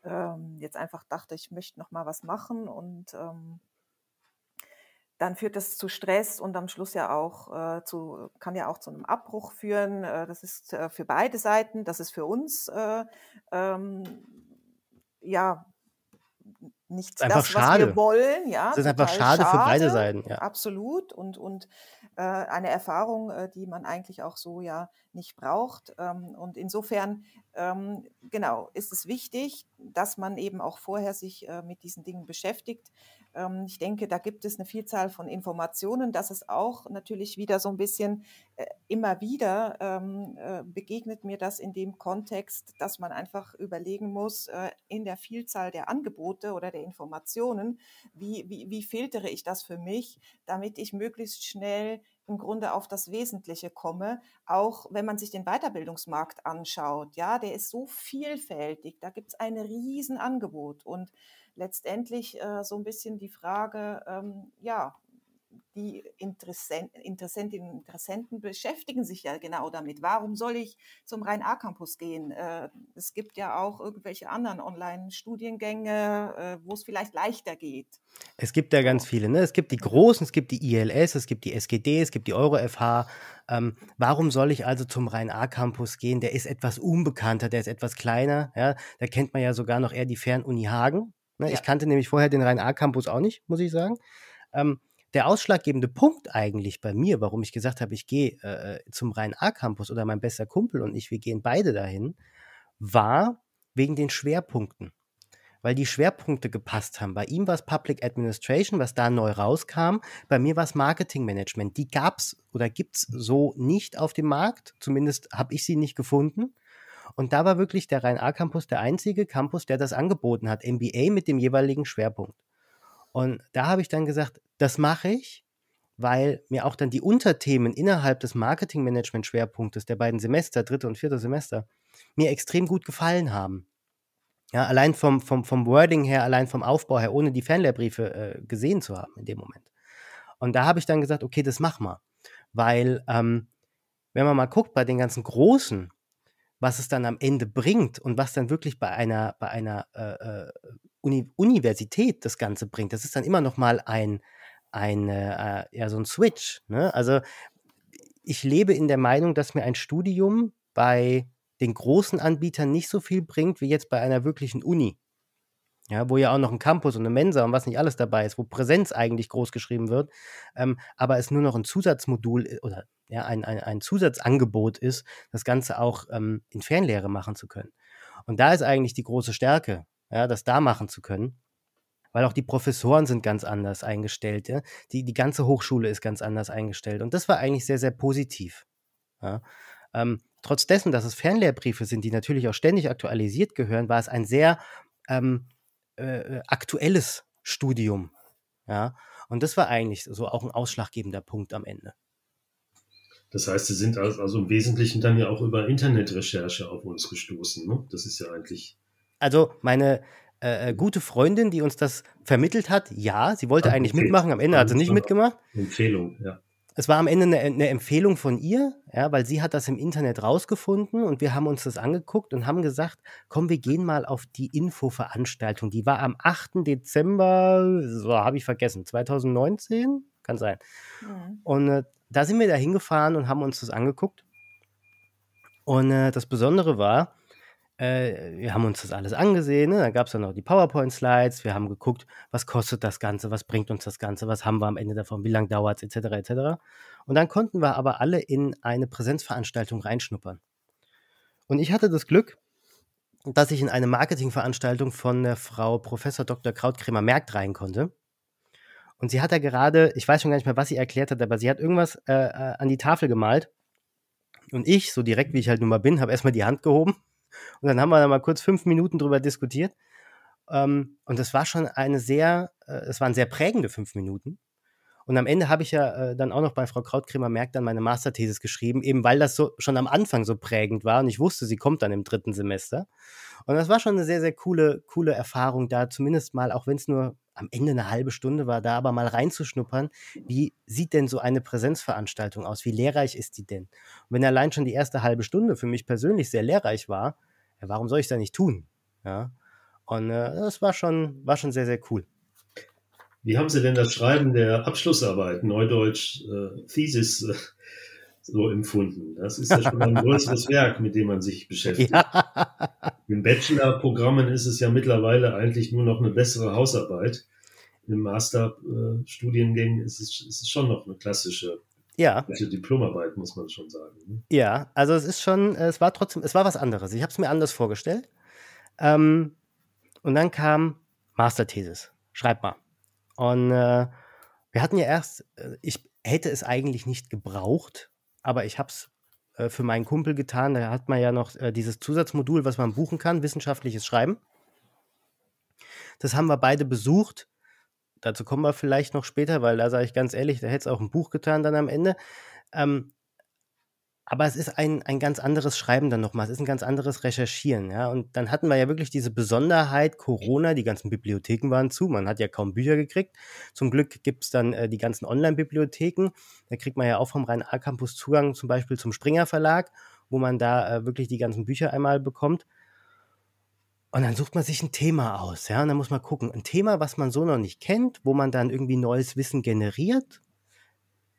ähm, jetzt einfach dachte, ich möchte noch mal was machen und ähm, dann führt das zu Stress und am Schluss ja auch äh, zu, kann ja auch zu einem Abbruch führen. Äh, das ist äh, für beide Seiten, das ist für uns äh, ähm, ja nichts das, das was wir wollen. Ja, es ist einfach schade, schade, für beide Seiten. Ja. Absolut. Und, und äh, eine Erfahrung, äh, die man eigentlich auch so ja nicht braucht. Ähm, und insofern, ähm, genau, ist es wichtig, dass man eben auch vorher sich äh, mit diesen Dingen beschäftigt. Ähm, ich denke, da gibt es eine Vielzahl von Informationen, Das ist auch natürlich wieder so ein bisschen äh, immer wieder ähm, äh, begegnet mir das in dem Kontext, dass man einfach überlegen muss, äh, in der Vielzahl der Angebote oder der Informationen, wie, wie, wie filtere ich das für mich, damit ich möglichst schnell im Grunde auf das Wesentliche komme, auch wenn man sich den Weiterbildungsmarkt anschaut. Ja, der ist so vielfältig, da gibt es ein Riesenangebot und letztendlich äh, so ein bisschen die Frage, ähm, ja, die Interessenten, Interessentinnen und Interessenten beschäftigen sich ja genau damit. Warum soll ich zum Rhein-A-Campus gehen? Äh, es gibt ja auch irgendwelche anderen Online-Studiengänge, äh, wo es vielleicht leichter geht. Es gibt ja ganz viele. Ne? Es gibt die großen, es gibt die ILS, es gibt die SGD, es gibt die EuroFH. Ähm, warum soll ich also zum Rhein-A-Campus gehen? Der ist etwas unbekannter, der ist etwas kleiner. Ja? Da kennt man ja sogar noch eher die Fernuni Hagen. Ne, ja. Ich kannte nämlich vorher den Rhein-A-Campus auch nicht, muss ich sagen. Ähm, der ausschlaggebende Punkt eigentlich bei mir, warum ich gesagt habe, ich gehe äh, äh zum Rhein-A-Campus oder mein bester Kumpel und ich, wir gehen beide dahin, war wegen den Schwerpunkten. Weil die Schwerpunkte gepasst haben. Bei ihm war es Public Administration, was da neu rauskam. Bei mir war es Marketing Management. Die gab es oder gibt es so nicht auf dem Markt. Zumindest habe ich sie nicht gefunden. Und da war wirklich der Rhein-A-Campus der einzige Campus, der das angeboten hat, MBA mit dem jeweiligen Schwerpunkt. Und da habe ich dann gesagt, das mache ich, weil mir auch dann die Unterthemen innerhalb des Marketing-Management-Schwerpunktes der beiden Semester, dritte und vierte Semester, mir extrem gut gefallen haben. Ja, allein vom, vom, vom Wording her, allein vom Aufbau her, ohne die Fernlehrbriefe äh, gesehen zu haben in dem Moment. Und da habe ich dann gesagt, okay, das mach mal. Weil, ähm, wenn man mal guckt bei den ganzen großen was es dann am Ende bringt und was dann wirklich bei einer, bei einer äh, äh Uni Universität das Ganze bringt, das ist dann immer nochmal ein, ein, äh, ja, so ein Switch. Ne? Also ich lebe in der Meinung, dass mir ein Studium bei den großen Anbietern nicht so viel bringt wie jetzt bei einer wirklichen Uni ja, wo ja auch noch ein Campus und eine Mensa und was nicht alles dabei ist, wo Präsenz eigentlich groß geschrieben wird, ähm, aber es nur noch ein Zusatzmodul äh, oder ja, ein, ein, ein Zusatzangebot ist, das Ganze auch ähm, in Fernlehre machen zu können. Und da ist eigentlich die große Stärke, ja, das da machen zu können, weil auch die Professoren sind ganz anders eingestellt. Ja? Die, die ganze Hochschule ist ganz anders eingestellt. Und das war eigentlich sehr, sehr positiv. Ja? Ähm, trotz dessen, dass es Fernlehrbriefe sind, die natürlich auch ständig aktualisiert gehören, war es ein sehr ähm, äh, äh, aktuelles Studium. Ja, und das war eigentlich so auch ein ausschlaggebender Punkt am Ende. Das heißt, Sie sind also im Wesentlichen dann ja auch über Internetrecherche auf uns gestoßen. Ne? Das ist ja eigentlich. Also meine äh, äh gute Freundin, die uns das vermittelt hat, ja, sie wollte Ach, eigentlich okay. mitmachen, am Ende hat sie nicht äh, mitgemacht. Empfehlung, ja es war am Ende eine, eine, Empfehlung von ihr, ja, weil sie hat das im Internet rausgefunden und wir haben uns das angeguckt und haben gesagt, komm, wir gehen mal auf die Infoveranstaltung. Die war am 8. Dezember, so habe ich vergessen, 2019? Kann sein. Ja. Mhm. Und äh, da sind wir da hingefahren und haben uns das angeguckt. Und äh, das Besondere war, äh, wir haben uns das alles angesehen, ne? da gab es dann noch die PowerPoint-Slides, wir haben geguckt, was kostet das Ganze, was bringt uns das Ganze, was haben wir am Ende davon, wie lange dauert es, etc., etc. Und dann konnten wir aber alle in eine Präsenzveranstaltung reinschnuppern. Und ich hatte das Glück, dass ich in eine Marketingveranstaltung von der Frau Professor Dr. Krautkremer Merkt rein konnte. Und sie hat da gerade, ich weiß schon gar nicht mehr, was sie erklärt hat, aber sie hat irgendwas äh, äh an die Tafel gemalt. Und ich, so direkt wie ich halt nun mal bin, habe erstmal die Hand gehoben und dann haben wir da mal kurz fünf Minuten drüber diskutiert. Ähm, und das war schon eine sehr, äh, es äh, waren sehr prägende fünf Minuten. Und am Ende habe ich ja äh, dann auch noch bei Frau Krautkrämer Merck dann meine Masterthesis geschrieben, eben weil das so schon am Anfang so prägend war und ich wusste, sie kommt dann im dritten Semester. Und das war schon eine sehr, sehr coole, coole Erfahrung da, zumindest mal, auch wenn es nur am Ende eine halbe Stunde war, da aber mal reinzuschnuppern, wie sieht denn so eine Präsenzveranstaltung aus? Wie lehrreich ist die denn? Und wenn allein schon die erste halbe Stunde für mich persönlich sehr lehrreich war, ja, warum soll ich da nicht tun? Ja. Und äh, das war schon, war schon sehr, sehr cool. Wie haben Sie denn das Schreiben der Abschlussarbeit, Neudeutsch äh, Thesis, äh, so empfunden. Das ist ja schon ein größeres Werk, mit dem man sich beschäftigt. Ja. In Bachelor-Programmen ist es ja mittlerweile eigentlich nur noch eine bessere Hausarbeit. Im master studiengängen ist es, ist es schon noch eine klassische ja. Diplomarbeit, muss man schon sagen. Ne? Ja, also es ist schon, es war trotzdem, es war was anderes. Ich habe es mir anders vorgestellt. Ähm, und dann kam Master-Thesis. Schreib mal. Und äh, wir hatten ja erst, äh, ich hätte es eigentlich nicht gebraucht, aber ich habe es äh, für meinen Kumpel getan. Da hat man ja noch äh, dieses Zusatzmodul, was man buchen kann, wissenschaftliches Schreiben. Das haben wir beide besucht. Dazu kommen wir vielleicht noch später, weil da sage ich ganz ehrlich, da hätte es auch ein Buch getan dann am Ende. Ähm, aber es ist ein, ein ganz anderes Schreiben dann nochmal, es ist ein ganz anderes Recherchieren, ja. Und dann hatten wir ja wirklich diese Besonderheit, Corona, die ganzen Bibliotheken waren zu, man hat ja kaum Bücher gekriegt. Zum Glück gibt es dann äh, die ganzen Online-Bibliotheken. Da kriegt man ja auch vom Rhein-A-Campus Zugang zum Beispiel zum Springer Verlag, wo man da äh, wirklich die ganzen Bücher einmal bekommt. Und dann sucht man sich ein Thema aus, ja, und dann muss man gucken, ein Thema, was man so noch nicht kennt, wo man dann irgendwie neues Wissen generiert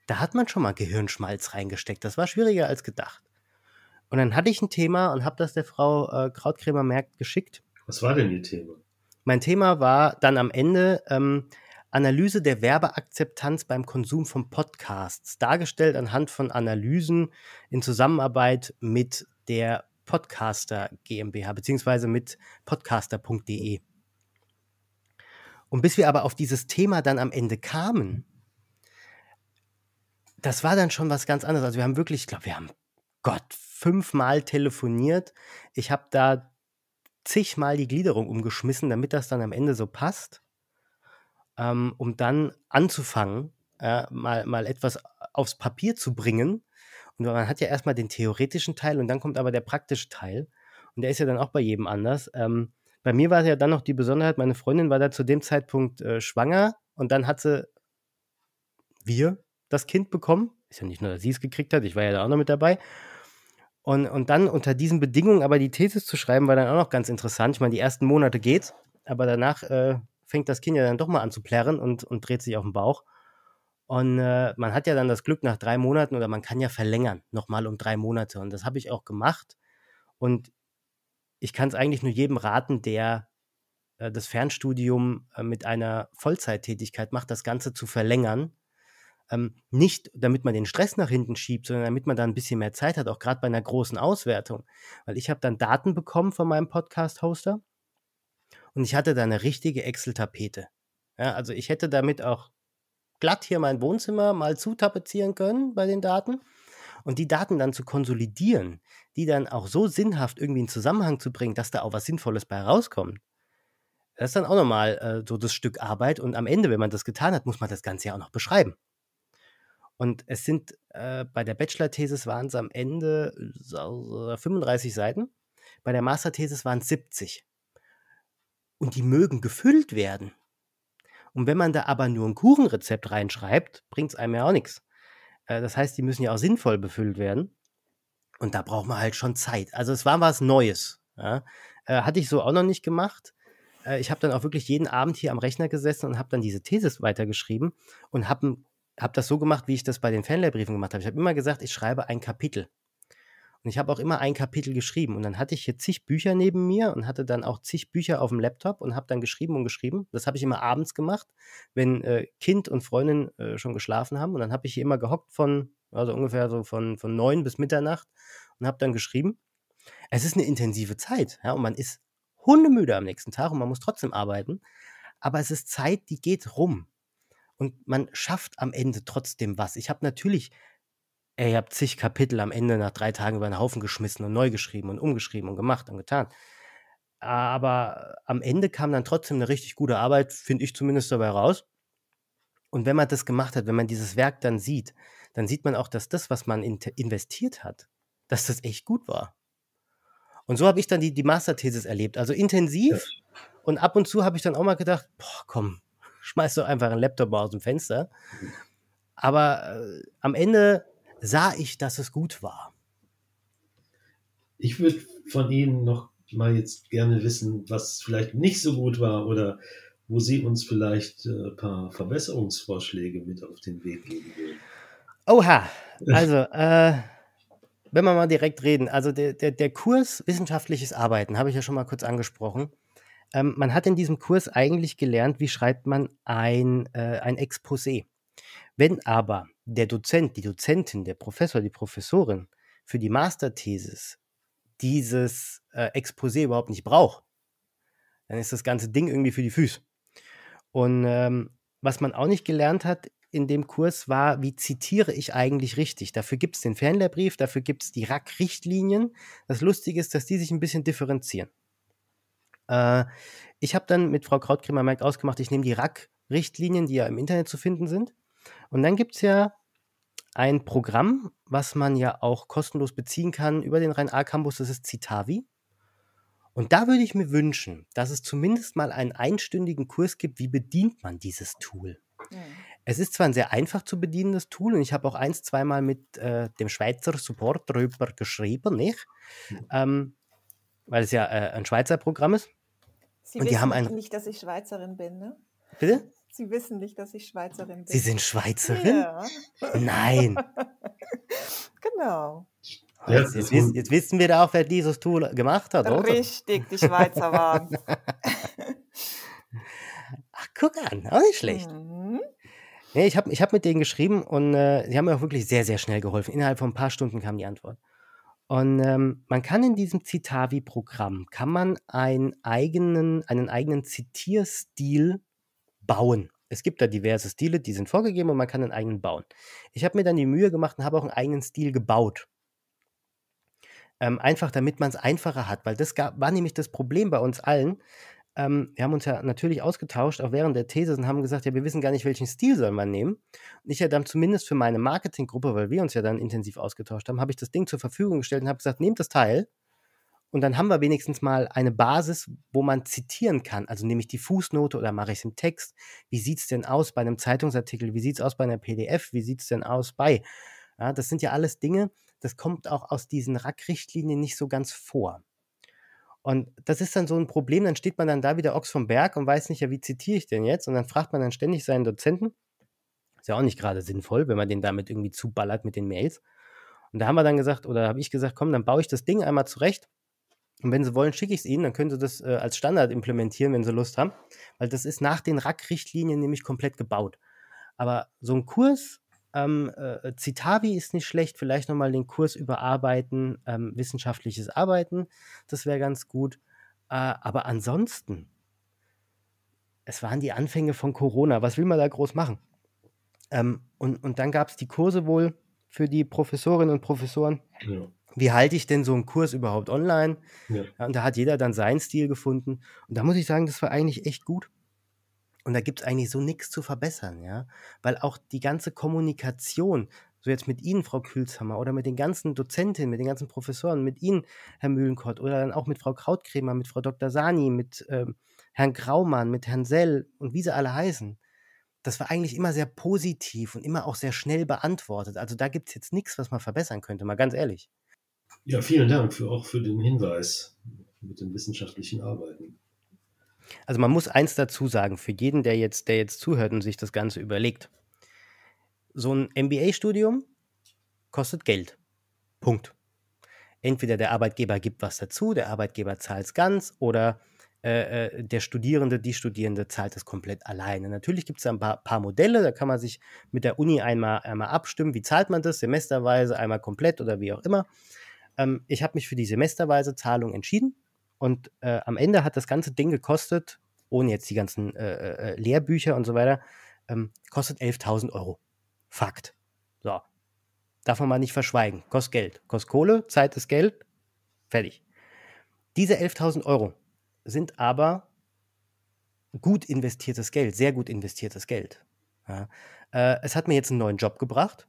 da hat man schon mal Gehirnschmalz reingesteckt. Das war schwieriger als gedacht. Und dann hatte ich ein Thema und habe das der Frau äh, Krautkrämer merkt geschickt. Was war denn ihr Thema? Mein Thema war dann am Ende ähm, Analyse der Werbeakzeptanz beim Konsum von Podcasts, dargestellt anhand von Analysen in Zusammenarbeit mit der Podcaster GmbH beziehungsweise mit podcaster.de. Und bis wir aber auf dieses Thema dann am Ende kamen, das war dann schon was ganz anderes. Also wir haben wirklich, ich glaube, wir haben Gott fünfmal telefoniert. Ich habe da zigmal die Gliederung umgeschmissen, damit das dann am Ende so passt, ähm, um dann anzufangen, äh, mal, mal etwas aufs Papier zu bringen. Und man hat ja erstmal den theoretischen Teil und dann kommt aber der praktische Teil. Und der ist ja dann auch bei jedem anders. Ähm, bei mir war es ja dann noch die Besonderheit, meine Freundin war da zu dem Zeitpunkt äh, schwanger und dann hat sie, wir, das Kind bekommen. Ist ja nicht nur, dass sie es gekriegt hat, ich war ja da auch noch mit dabei. Und, und dann unter diesen Bedingungen aber die Thesis zu schreiben, war dann auch noch ganz interessant. Ich meine, die ersten Monate geht's, aber danach äh, fängt das Kind ja dann doch mal an zu plärren und, und dreht sich auf den Bauch. Und äh, man hat ja dann das Glück nach drei Monaten oder man kann ja verlängern, nochmal um drei Monate. Und das habe ich auch gemacht. Und ich kann es eigentlich nur jedem raten, der äh, das Fernstudium äh, mit einer Vollzeittätigkeit macht, das Ganze zu verlängern, ähm, nicht damit man den Stress nach hinten schiebt, sondern damit man da ein bisschen mehr Zeit hat, auch gerade bei einer großen Auswertung. Weil ich habe dann Daten bekommen von meinem Podcast-Hoster und ich hatte da eine richtige Excel-Tapete. Ja, also ich hätte damit auch glatt hier mein Wohnzimmer mal zutapezieren können bei den Daten. Und die Daten dann zu konsolidieren, die dann auch so sinnhaft irgendwie in Zusammenhang zu bringen, dass da auch was Sinnvolles bei rauskommt, das ist dann auch nochmal äh, so das Stück Arbeit. Und am Ende, wenn man das getan hat, muss man das Ganze ja auch noch beschreiben. Und es sind äh, bei der Bachelor-Thesis waren es am Ende 35 äh, also Seiten, bei der Master-Thesis waren es 70. Und die mögen gefüllt werden. Und wenn man da aber nur ein Kuchenrezept reinschreibt, bringt es einem ja auch nichts. Äh, das heißt, die müssen ja auch sinnvoll befüllt werden. Und da braucht man halt schon Zeit. Also es war was Neues. Ja? Äh, hatte ich so auch noch nicht gemacht äh, ich habe dann auch wirklich jeden Abend hier am Rechner gesessen und habe dann diese Thesis weitergeschrieben und habe einen habe das so gemacht, wie ich das bei den Fanlehrbriefen gemacht habe. Ich habe immer gesagt, ich schreibe ein Kapitel. Und ich habe auch immer ein Kapitel geschrieben. Und dann hatte ich hier zig Bücher neben mir und hatte dann auch zig Bücher auf dem Laptop und habe dann geschrieben und geschrieben. Das habe ich immer abends gemacht, wenn äh, Kind und Freundin äh, schon geschlafen haben. Und dann habe ich hier immer gehockt von, also ungefähr so von, von neun bis Mitternacht und habe dann geschrieben. Es ist eine intensive Zeit. Ja, und man ist hundemüde am nächsten Tag und man muss trotzdem arbeiten. Aber es ist Zeit, die geht rum und man schafft am Ende trotzdem was. Ich habe natürlich, ey, ich habe zig Kapitel am Ende nach drei Tagen über den Haufen geschmissen und neu geschrieben und umgeschrieben und gemacht und getan. Aber am Ende kam dann trotzdem eine richtig gute Arbeit, finde ich zumindest dabei raus. Und wenn man das gemacht hat, wenn man dieses Werk dann sieht, dann sieht man auch, dass das, was man in investiert hat, dass das echt gut war. Und so habe ich dann die, die Masterthesis erlebt. Also intensiv. Ja. Und ab und zu habe ich dann auch mal gedacht, boah, komm, schmeißt doch einfach einen Laptop mal aus dem Fenster. Mhm. Aber äh, am Ende sah ich, dass es gut war. Ich würde von Ihnen noch mal jetzt gerne wissen, was vielleicht nicht so gut war oder wo Sie uns vielleicht ein äh, paar Verbesserungsvorschläge mit auf den Weg geben würden. Oha, also äh, wenn wir mal direkt reden, also der, der, der Kurs wissenschaftliches Arbeiten habe ich ja schon mal kurz angesprochen. Ähm, man hat in diesem Kurs eigentlich gelernt, wie schreibt man ein, äh, ein Exposé. Wenn aber der Dozent, die Dozentin, der Professor, die Professorin für die Masterthesis dieses äh, Exposé überhaupt nicht braucht, dann ist das ganze Ding irgendwie für die Füße. Und ähm, was man auch nicht gelernt hat in dem Kurs war, wie zitiere ich eigentlich richtig? Dafür gibt es den Fernlehrbrief, dafür gibt es die RAC-Richtlinien. Das Lustige ist, dass die sich ein bisschen differenzieren. Äh, ich habe dann mit Frau Krautkrämer Merck ausgemacht, ich nehme die RAC-Richtlinien, die ja im Internet zu finden sind. Und dann gibt es ja ein Programm, was man ja auch kostenlos beziehen kann über den Rhein-A-Campus, das ist Citavi. Und da würde ich mir wünschen, dass es zumindest mal einen einstündigen Kurs gibt, wie bedient man dieses Tool. Mhm. Es ist zwar ein sehr einfach zu bedienendes Tool und ich habe auch eins, zweimal mit äh, dem Schweizer Support drüber geschrieben, nicht? Mhm. Ähm, weil es ja äh, ein Schweizer Programm ist. Sie und die haben ein... nicht, dass ich Schweizerin bin, ne? Bitte? Sie wissen nicht, dass ich Schweizerin bin. Sie sind Schweizerin? Ja. Nein. genau. Ah, jetzt, jetzt, wissen, jetzt, wissen wir auch, wer dieses Tool gemacht hat, oder? Richtig, die Schweizer waren. Ach, guck an, auch nicht schlecht. Mhm. Nee, ich habe ich hab mit denen geschrieben und äh, die haben mir auch wirklich sehr, sehr schnell geholfen. Innerhalb von ein paar Stunden kam die Antwort. Und ähm, man kann in diesem Citavi-Programm, kann man einen eigenen, einen eigenen Zitierstil bauen. Es gibt da diverse Stile, die sind vorgegeben und man kann einen eigenen bauen. Ich habe mir dann die Mühe gemacht und habe auch einen eigenen Stil gebaut. Ähm, einfach damit man es einfacher hat, weil das gab, war nämlich das Problem bei uns allen, ähm, wir haben uns ja natürlich ausgetauscht, auch während der These, und haben gesagt, ja, wir wissen gar nicht, welchen Stil soll man nehmen. Und ich ja dann zumindest für meine Marketinggruppe, weil wir uns ja dann intensiv ausgetauscht haben, habe ich das Ding zur Verfügung gestellt und habe gesagt, nehmt das teil. Und dann haben wir wenigstens mal eine Basis, wo man zitieren kann. Also nehme ich die Fußnote oder mache ich es im Text? Wie sieht es denn aus bei einem Zeitungsartikel? Wie sieht es aus bei einer PDF? Wie sieht es denn aus bei? Ja, das sind ja alles Dinge, das kommt auch aus diesen RAC-Richtlinien nicht so ganz vor. Und das ist dann so ein Problem, dann steht man dann da wieder Ochs vom Berg und weiß nicht, ja, wie zitiere ich denn jetzt? Und dann fragt man dann ständig seinen Dozenten. Ist ja auch nicht gerade sinnvoll, wenn man den damit irgendwie zuballert mit den Mails. Und da haben wir dann gesagt, oder habe ich gesagt, komm, dann baue ich das Ding einmal zurecht. Und wenn Sie wollen, schicke ich es Ihnen, dann können Sie das äh, als Standard implementieren, wenn Sie Lust haben. Weil das ist nach den RAC-Richtlinien nämlich komplett gebaut. Aber so ein Kurs ähm, äh, Citavi ist nicht schlecht. Vielleicht nochmal den Kurs überarbeiten, ähm, wissenschaftliches Arbeiten. Das wäre ganz gut. Äh, aber ansonsten, es waren die Anfänge von Corona. Was will man da groß machen? Ähm, und, und dann gab es die Kurse wohl für die Professorinnen und Professoren. Ja. Wie halte ich denn so einen Kurs überhaupt online? Ja. Ja, und da hat jeder dann seinen Stil gefunden. Und da muss ich sagen, das war eigentlich echt gut. Und da gibt es eigentlich so nichts zu verbessern, ja. Weil auch die ganze Kommunikation, so jetzt mit Ihnen, Frau Külshammer, oder mit den ganzen Dozentinnen, mit den ganzen Professoren, mit Ihnen, Herr Mühlenkott, oder dann auch mit Frau Krautkrämer, mit Frau Dr. Sani, mit ähm, Herrn Graumann, mit Herrn Sell und wie sie alle heißen, das war eigentlich immer sehr positiv und immer auch sehr schnell beantwortet. Also da gibt es jetzt nichts, was man verbessern könnte, mal ganz ehrlich. Ja, vielen Dank für, auch für den Hinweis mit den wissenschaftlichen Arbeiten. Also man muss eins dazu sagen, für jeden, der jetzt, der jetzt zuhört und sich das Ganze überlegt. So ein MBA-Studium kostet Geld. Punkt. Entweder der Arbeitgeber gibt was dazu, der Arbeitgeber zahlt es ganz oder äh, äh, der Studierende, die Studierende zahlt es komplett alleine. Natürlich gibt es ein paar, paar, Modelle, da kann man sich mit der Uni einmal, einmal abstimmen, wie zahlt man das, semesterweise, einmal komplett oder wie auch immer. Ähm, ich habe mich für die semesterweise Zahlung entschieden und äh, am Ende hat das ganze Ding gekostet, ohne jetzt die ganzen äh, äh, äh Lehrbücher und so weiter, ähm, kostet 11.000 Euro. Fakt. So. Darf man mal nicht verschweigen. Kostet Geld. Kostet Kohle, Zeit ist Geld. Fertig. Diese 11.000 Euro sind aber gut investiertes Geld, sehr gut investiertes Geld. Ja. Äh, es hat mir jetzt einen neuen Job gebracht.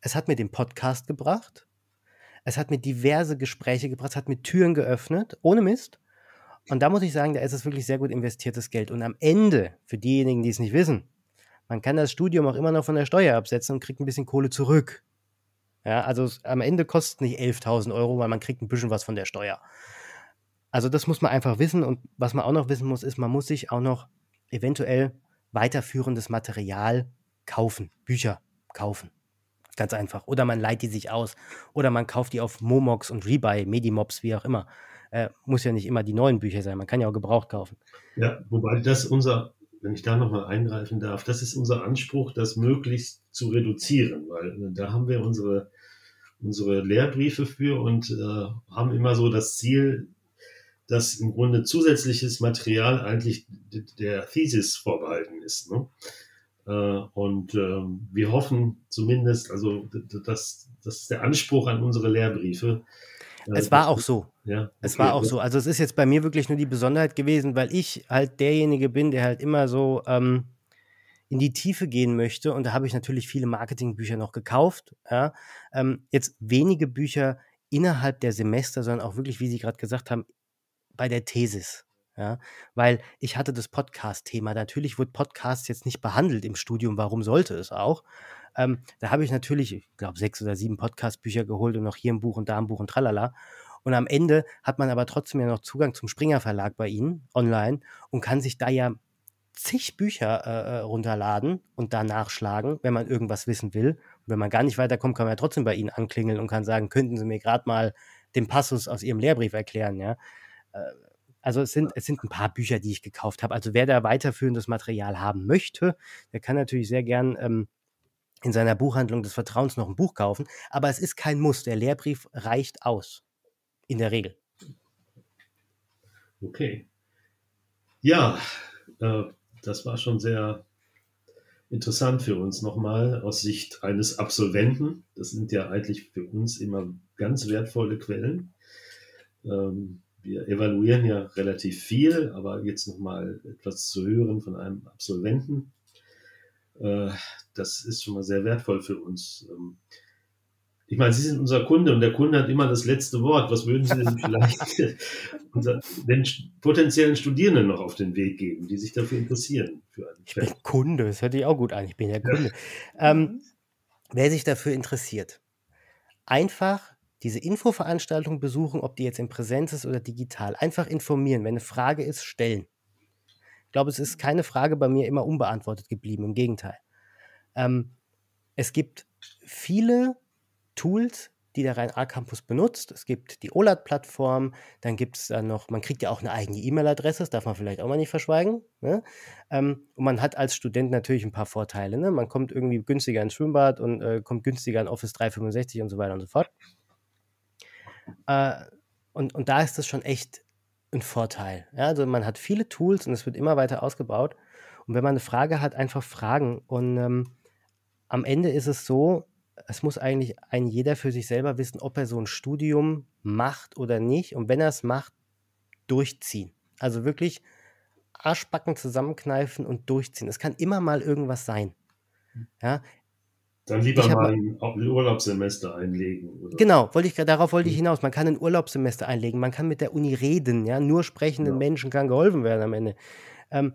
Es hat mir den Podcast gebracht. Es hat mir diverse Gespräche gebracht, es hat mir Türen geöffnet, ohne Mist. Und da muss ich sagen, da ist es wirklich sehr gut investiertes Geld. Und am Ende, für diejenigen, die es nicht wissen, man kann das Studium auch immer noch von der Steuer absetzen und kriegt ein bisschen Kohle zurück. Ja, also am Ende kostet nicht 11.000 Euro, weil man kriegt ein bisschen was von der Steuer. Also das muss man einfach wissen. Und was man auch noch wissen muss, ist, man muss sich auch noch eventuell weiterführendes Material kaufen, Bücher kaufen. Ganz einfach. Oder man leiht die sich aus. Oder man kauft die auf Momox und Rebuy, Medimobs, wie auch immer. Äh, muss ja nicht immer die neuen Bücher sein. Man kann ja auch gebraucht kaufen. Ja, wobei das unser, wenn ich da nochmal eingreifen darf, das ist unser Anspruch, das möglichst zu reduzieren, weil äh, da haben wir unsere, unsere Lehrbriefe für und äh, haben immer so das Ziel, dass im Grunde zusätzliches Material eigentlich der Thesis vorbehalten ist. Ne? Äh, und ähm, wir hoffen zumindest, also das, das ist der Anspruch an unsere Lehrbriefe. Äh, es war auch so. Ja, okay, es war auch ja. so. Also es ist jetzt bei mir wirklich nur die Besonderheit gewesen, weil ich halt derjenige bin, der halt immer so ähm, in die Tiefe gehen möchte. Und da habe ich natürlich viele Marketingbücher noch gekauft. Ja. Ähm, jetzt wenige Bücher innerhalb der Semester, sondern auch wirklich, wie Sie gerade gesagt haben, bei der Thesis. Ja, weil ich hatte das Podcast-Thema. Natürlich wird Podcast jetzt nicht behandelt im Studium. Warum sollte es auch? Ähm, da habe ich natürlich, ich glaube, sechs oder sieben Podcast-Bücher geholt und noch hier ein Buch und da ein Buch und tralala. Und am Ende hat man aber trotzdem ja noch Zugang zum Springer Verlag bei Ihnen online und kann sich da ja zig Bücher äh, äh runterladen und da nachschlagen, wenn man irgendwas wissen will. Und wenn man gar nicht weiterkommt, kann man ja trotzdem bei Ihnen anklingeln und kann sagen, könnten Sie mir gerade mal den Passus aus Ihrem Lehrbrief erklären, ja. Äh, also es sind, es sind ein paar Bücher, die ich gekauft habe. Also wer da weiterführendes Material haben möchte, der kann natürlich sehr gern ähm, in seiner Buchhandlung des Vertrauens noch ein Buch kaufen. Aber es ist kein Muss. Der Lehrbrief reicht aus. In der Regel. Okay. Ja, äh, das war schon sehr interessant für uns nochmal aus Sicht eines Absolventen. Das sind ja eigentlich für uns immer ganz wertvolle Quellen. Ähm, wir evaluieren ja relativ viel, aber jetzt nochmal etwas zu hören von einem Absolventen, äh, das ist schon mal sehr wertvoll für uns. Ähm, ich meine, Sie sind unser Kunde und der Kunde hat immer das letzte Wort. Was würden Sie denn vielleicht unseren, den potenziellen Studierenden noch auf den Weg geben, die sich dafür interessieren? ich bin Kunde, das hört sich auch gut an. Ich bin ja Kunde. Ja. Ähm, wer sich dafür interessiert, einfach diese Infoveranstaltung besuchen, ob die jetzt in Präsenz ist oder digital. Einfach informieren. Wenn eine Frage ist, stellen. Ich glaube, es ist keine Frage bei mir immer unbeantwortet geblieben. Im Gegenteil. Ähm, es gibt viele Tools, die der Rhein-A-Campus benutzt. Es gibt die olad plattform dann gibt es da noch, man kriegt ja auch eine eigene E-Mail-Adresse, das darf man vielleicht auch mal nicht verschweigen. Ne? Ähm, und man hat als Student natürlich ein paar Vorteile. Ne? Man kommt irgendwie günstiger ins Schwimmbad und äh, kommt günstiger in Office 365 und so weiter und so fort. Äh, und, und da ist das schon echt ein Vorteil. Ja, also man hat viele Tools und es wird immer weiter ausgebaut. Und wenn man eine Frage hat, einfach fragen. Und ähm, am Ende ist es so, es muss eigentlich ein jeder für sich selber wissen, ob er so ein Studium macht oder nicht. Und wenn er es macht, durchziehen. Also wirklich Arschbacken zusammenkneifen und durchziehen. Es kann immer mal irgendwas sein. Mhm. Ja, dann lieber mal ein, Urlaubssemester einlegen. Oder? Genau, wollte ich, darauf wollte ich mhm. hinaus. Man kann ein Urlaubssemester einlegen, man kann mit der Uni reden, ja, nur sprechenden ja. Menschen kann geholfen werden am Ende. Ähm,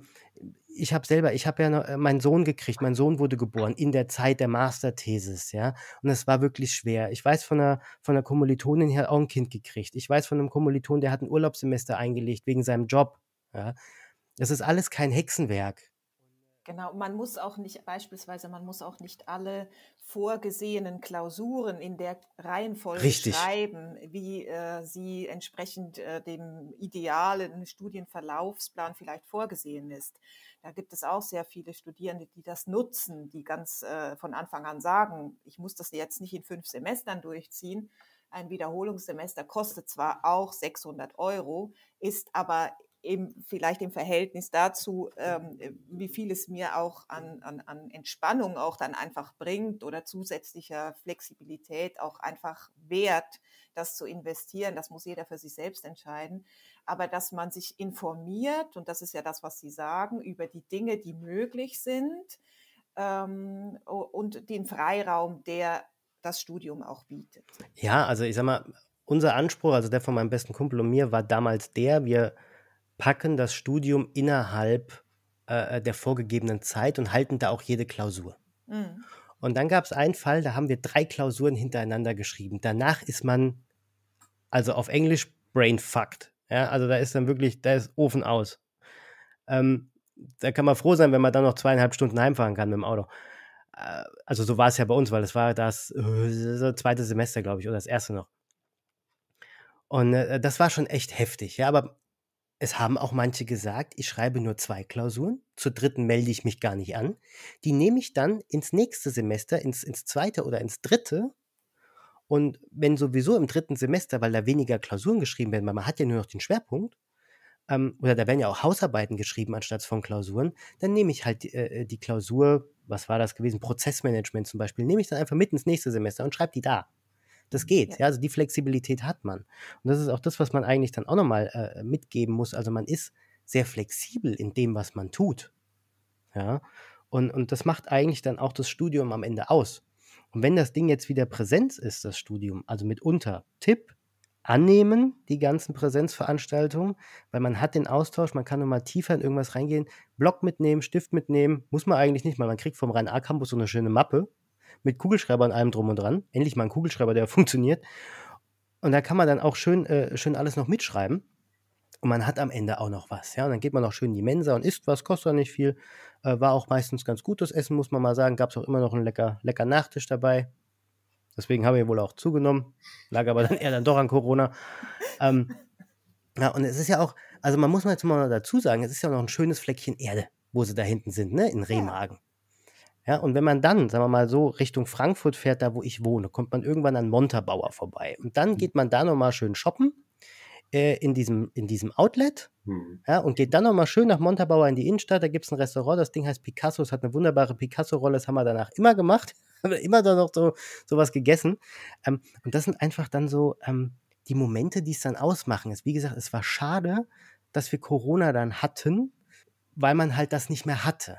ich habe selber, ich habe ja noch, äh, meinen Sohn gekriegt. Mein Sohn wurde geboren in der Zeit der Masterthesis, ja. Und es war wirklich schwer. Ich weiß von einer, von einer Kommilitonin, die hat auch ein Kind gekriegt. Ich weiß von einem Kommiliton, der hat ein Urlaubssemester eingelegt wegen seinem Job, ja. Das ist alles kein Hexenwerk. Genau, man muss auch nicht, beispielsweise, man muss auch nicht alle vorgesehenen Klausuren in der Reihenfolge Richtig. schreiben, wie äh, sie entsprechend äh, dem idealen Studienverlaufsplan vielleicht vorgesehen ist. Da gibt es auch sehr viele Studierende, die das nutzen, die ganz äh, von Anfang an sagen, ich muss das jetzt nicht in fünf Semestern durchziehen, ein Wiederholungssemester kostet zwar auch 600 Euro, ist aber eben vielleicht im Verhältnis dazu, ähm, mhm. äh, wie viel es mir auch an, an, an Entspannung auch dann einfach bringt oder zusätzlicher Flexibilität auch einfach wert, das zu investieren. Das muss jeder für sich selbst entscheiden. Aber dass man sich informiert, und das ist ja das, was Sie sagen, über die Dinge, die möglich sind ähm, und den Freiraum, der das Studium auch bietet. Ja, also ich sag mal, unser Anspruch, also der von meinem besten Kumpel und mir, war damals der, wir packen das Studium innerhalb äh, äh, der vorgegebenen Zeit und halten da auch jede Klausur. Mhm. Und dann gab es einen Fall, da haben wir drei Klausuren hintereinander geschrieben. Danach ist man, also auf Englisch, brainfucked. Ja, also da ist dann wirklich, da ist Ofen aus. Ähm, da kann man froh sein, wenn man dann noch zweieinhalb Stunden heimfahren kann mit dem Auto. Äh, also so war es ja bei uns, weil das war das äh, zweite Semester, glaube ich, oder das erste noch. Und äh, das war schon echt heftig. Ja, aber es haben auch manche gesagt, ich schreibe nur zwei Klausuren, zur dritten melde ich mich gar nicht an. Die nehme ich dann ins nächste Semester, ins, ins zweite oder ins dritte. Und wenn sowieso im dritten Semester, weil da weniger Klausuren geschrieben werden, weil man hat ja nur noch den Schwerpunkt, ähm, oder da werden ja auch Hausarbeiten geschrieben anstatt von Klausuren, dann nehme ich halt äh, die Klausur, was war das gewesen, Prozessmanagement zum Beispiel, nehme ich dann einfach mit ins nächste Semester und schreibe die da. Das geht. Ja. ja. also die Flexibilität hat man. Und das ist auch das, was man eigentlich dann auch nochmal äh, mitgeben muss. Also man ist sehr flexibel in dem, was man tut. Ja. Und, und das macht eigentlich dann auch das Studium am Ende aus. Und wenn das Ding jetzt wieder Präsenz ist, das Studium, also mitunter Tipp, annehmen, die ganzen Präsenzveranstaltungen, weil man hat den Austausch, man kann nochmal tiefer in irgendwas reingehen, Block mitnehmen, Stift mitnehmen, muss man eigentlich nicht, weil man kriegt vom Rhein-A-Campus so eine schöne Mappe, mit Kugelschreiber und allem drum und dran. Endlich mal ein Kugelschreiber, der funktioniert. Und da kann man dann auch schön, äh, schön alles noch mitschreiben. Und man hat am Ende auch noch was. Ja? Und dann geht man noch schön in die Mensa und isst was, kostet auch nicht viel. Äh, war auch meistens ganz gutes Essen, muss man mal sagen. Gab es auch immer noch einen lecker, lecker Nachtisch dabei. Deswegen habe ich wohl auch zugenommen. Lag aber dann eher dann doch an Corona. Ähm, ja, und es ist ja auch, also man muss mal jetzt mal dazu sagen, es ist ja noch ein schönes Fleckchen Erde, wo sie da hinten sind, ne? In Rehmagen. Ja. Ja, und wenn man dann, sagen wir mal so, Richtung Frankfurt fährt, da wo ich wohne, kommt man irgendwann an Montabauer vorbei. Und dann mhm. geht man da nochmal schön shoppen äh, in, diesem, in diesem Outlet mhm. ja, und geht dann nochmal schön nach Montabaur in die Innenstadt. Da gibt es ein Restaurant, das Ding heißt Picasso. Es hat eine wunderbare Picasso-Rolle, das haben wir danach immer gemacht. haben wir immer da noch so sowas gegessen. Ähm, und das sind einfach dann so ähm, die Momente, die es dann ausmachen. Es, wie gesagt, es war schade, dass wir Corona dann hatten, weil man halt das nicht mehr hatte.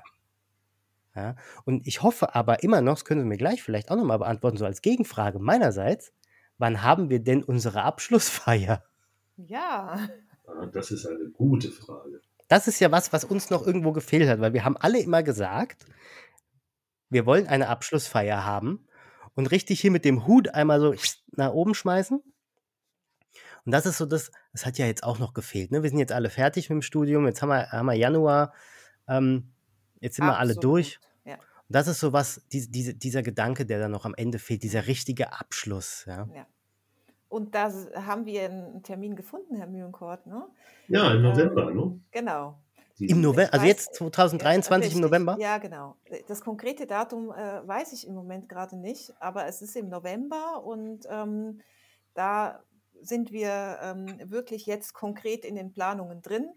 Ja? Und ich hoffe aber immer noch, das können Sie mir gleich vielleicht auch nochmal beantworten, so als Gegenfrage meinerseits, wann haben wir denn unsere Abschlussfeier? Ja. Ah, das ist eine gute Frage. Das ist ja was, was uns noch irgendwo gefehlt hat, weil wir haben alle immer gesagt, wir wollen eine Abschlussfeier haben und richtig hier mit dem Hut einmal so nach oben schmeißen. Und das ist so das, das hat ja jetzt auch noch gefehlt. Ne? Wir sind jetzt alle fertig mit dem Studium, jetzt haben wir, haben wir Januar. Ähm, Jetzt sind Absolut. wir alle durch. Ja. Und das ist so was, die, diese, dieser Gedanke, der dann noch am Ende fehlt, dieser richtige Abschluss. Ja. ja. Und da haben wir einen Termin gefunden, Herr Mühlenkort, ne? Ja, im ähm, November, ähm, ne? Genau. Im also November, also jetzt 2023 ja, im November? Ja, genau. Das konkrete Datum äh, weiß ich im Moment gerade nicht, aber es ist im November und ähm, da sind wir ähm, wirklich jetzt konkret in den Planungen drin.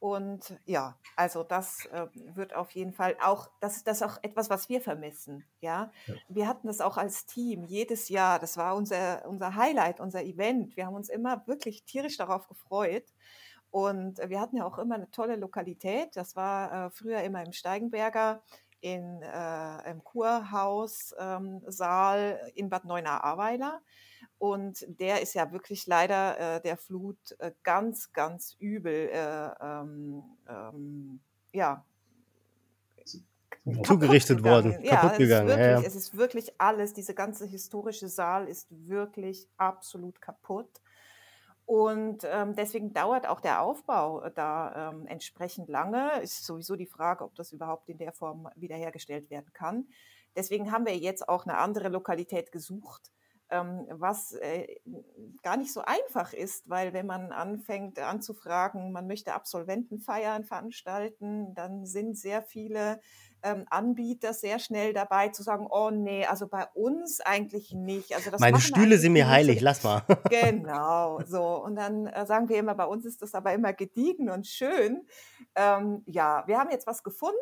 Und ja, also das äh, wird auf jeden Fall auch, das, das ist auch etwas, was wir vermissen. Ja? ja? wir hatten das auch als Team jedes Jahr. Das war unser, unser Highlight, unser Event. Wir haben uns immer wirklich tierisch darauf gefreut. Und wir hatten ja auch immer eine tolle Lokalität. Das war äh, früher immer im Steigenberger, in, äh, im Kurhaussaal ähm, in Bad Neuner-Ahrweiler. Und der ist ja wirklich leider äh, der Flut äh, ganz, ganz übel, äh, ähm, ähm, ja. Zugerichtet worden, kaputt gegangen. Es ist, wirklich, ja, ja. es ist wirklich alles, diese ganze historische Saal ist wirklich absolut kaputt. Und ähm, deswegen dauert auch der Aufbau äh, da ähm, entsprechend lange. Ist sowieso die Frage, ob das überhaupt in der Form wiederhergestellt werden kann. Deswegen haben wir jetzt auch eine andere Lokalität gesucht, ähm, was äh, gar nicht so einfach ist, weil wenn man anfängt anzufragen, man möchte Absolventen feiern, veranstalten, dann sind sehr viele ähm, Anbieter sehr schnell dabei zu sagen, oh nee, also bei uns eigentlich nicht. Also das Meine Stühle sind mir heilig, lass mal. Genau, so. Und dann äh, sagen wir immer, bei uns ist das aber immer gediegen und schön. Ähm, ja, wir haben jetzt was gefunden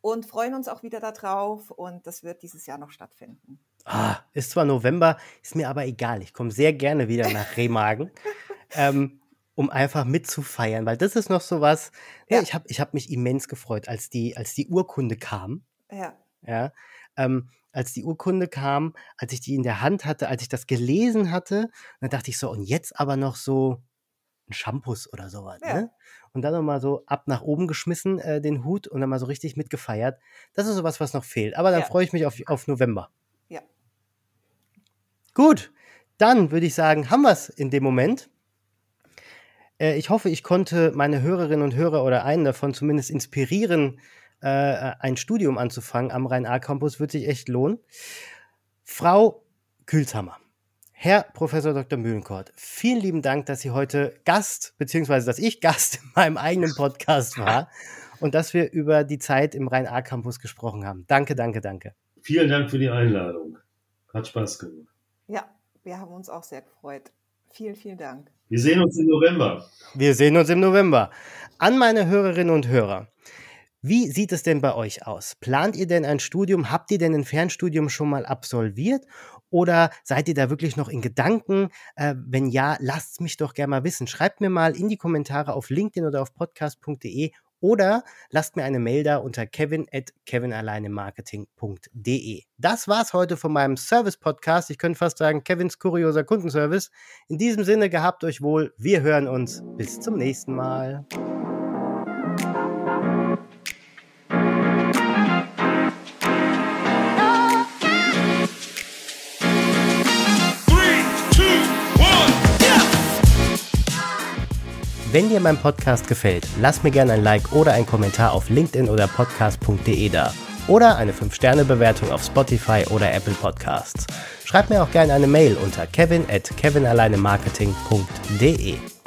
und freuen uns auch wieder darauf und das wird dieses Jahr noch stattfinden. Ah, ist zwar November, ist mir aber egal. Ich komme sehr gerne wieder nach Remagen, ähm, um einfach mitzufeiern, weil das ist noch so was. Ne, ja. ich habe ich hab mich immens gefreut, als die, als die Urkunde kam. Ja. ja ähm, als die Urkunde kam, als ich die in der Hand hatte, als ich das gelesen hatte, dann dachte ich so, und jetzt aber noch so ein Shampoos oder sowas. Ja. Ne? Und dann nochmal so ab nach oben geschmissen, äh, den Hut und dann mal so richtig mitgefeiert. Das ist sowas, was noch fehlt. Aber dann ja. freue ich mich auf, auf November. Gut, dann würde ich sagen, haben wir es in dem Moment. Äh, ich hoffe, ich konnte meine Hörerinnen und Hörer oder einen davon zumindest inspirieren, äh, ein Studium anzufangen am Rhein-A-Campus. Wird sich echt lohnen. Frau Kühlshammer. Herr Professor Dr. Mühlenkort, vielen lieben Dank, dass Sie heute Gast, beziehungsweise dass ich Gast in meinem eigenen Podcast war und dass wir über die Zeit im Rhein-A-Campus gesprochen haben. Danke, danke, danke. Vielen Dank für die Einladung. Hat Spaß gemacht. Ja, wir haben uns auch sehr gefreut. Vielen, vielen Dank. Wir sehen uns im November. Wir sehen uns im November. An meine Hörerinnen und Hörer. Wie sieht es denn bei euch aus? Plant ihr denn ein Studium? Habt ihr denn ein Fernstudium schon mal absolviert? Oder seid ihr da wirklich noch in Gedanken? Äh, wenn ja, lasst mich doch gerne mal wissen. Schreibt mir mal in die Kommentare auf LinkedIn oder auf podcast.de oder lasst mir eine Mail da unter kevin at kevinalleinemarketing.de. Das war's heute von meinem Service-Podcast. Ich könnte fast sagen, Kevins kurioser Kundenservice. In diesem Sinne, gehabt euch wohl. Wir hören uns. Bis zum nächsten Mal. Wenn dir mein Podcast gefällt, lass mir gerne ein Like oder ein Kommentar auf LinkedIn oder podcast.de da oder eine 5-Sterne-Bewertung auf Spotify oder Apple Podcasts. Schreib mir auch gerne eine Mail unter kevin at kevinalleinemarketing.de.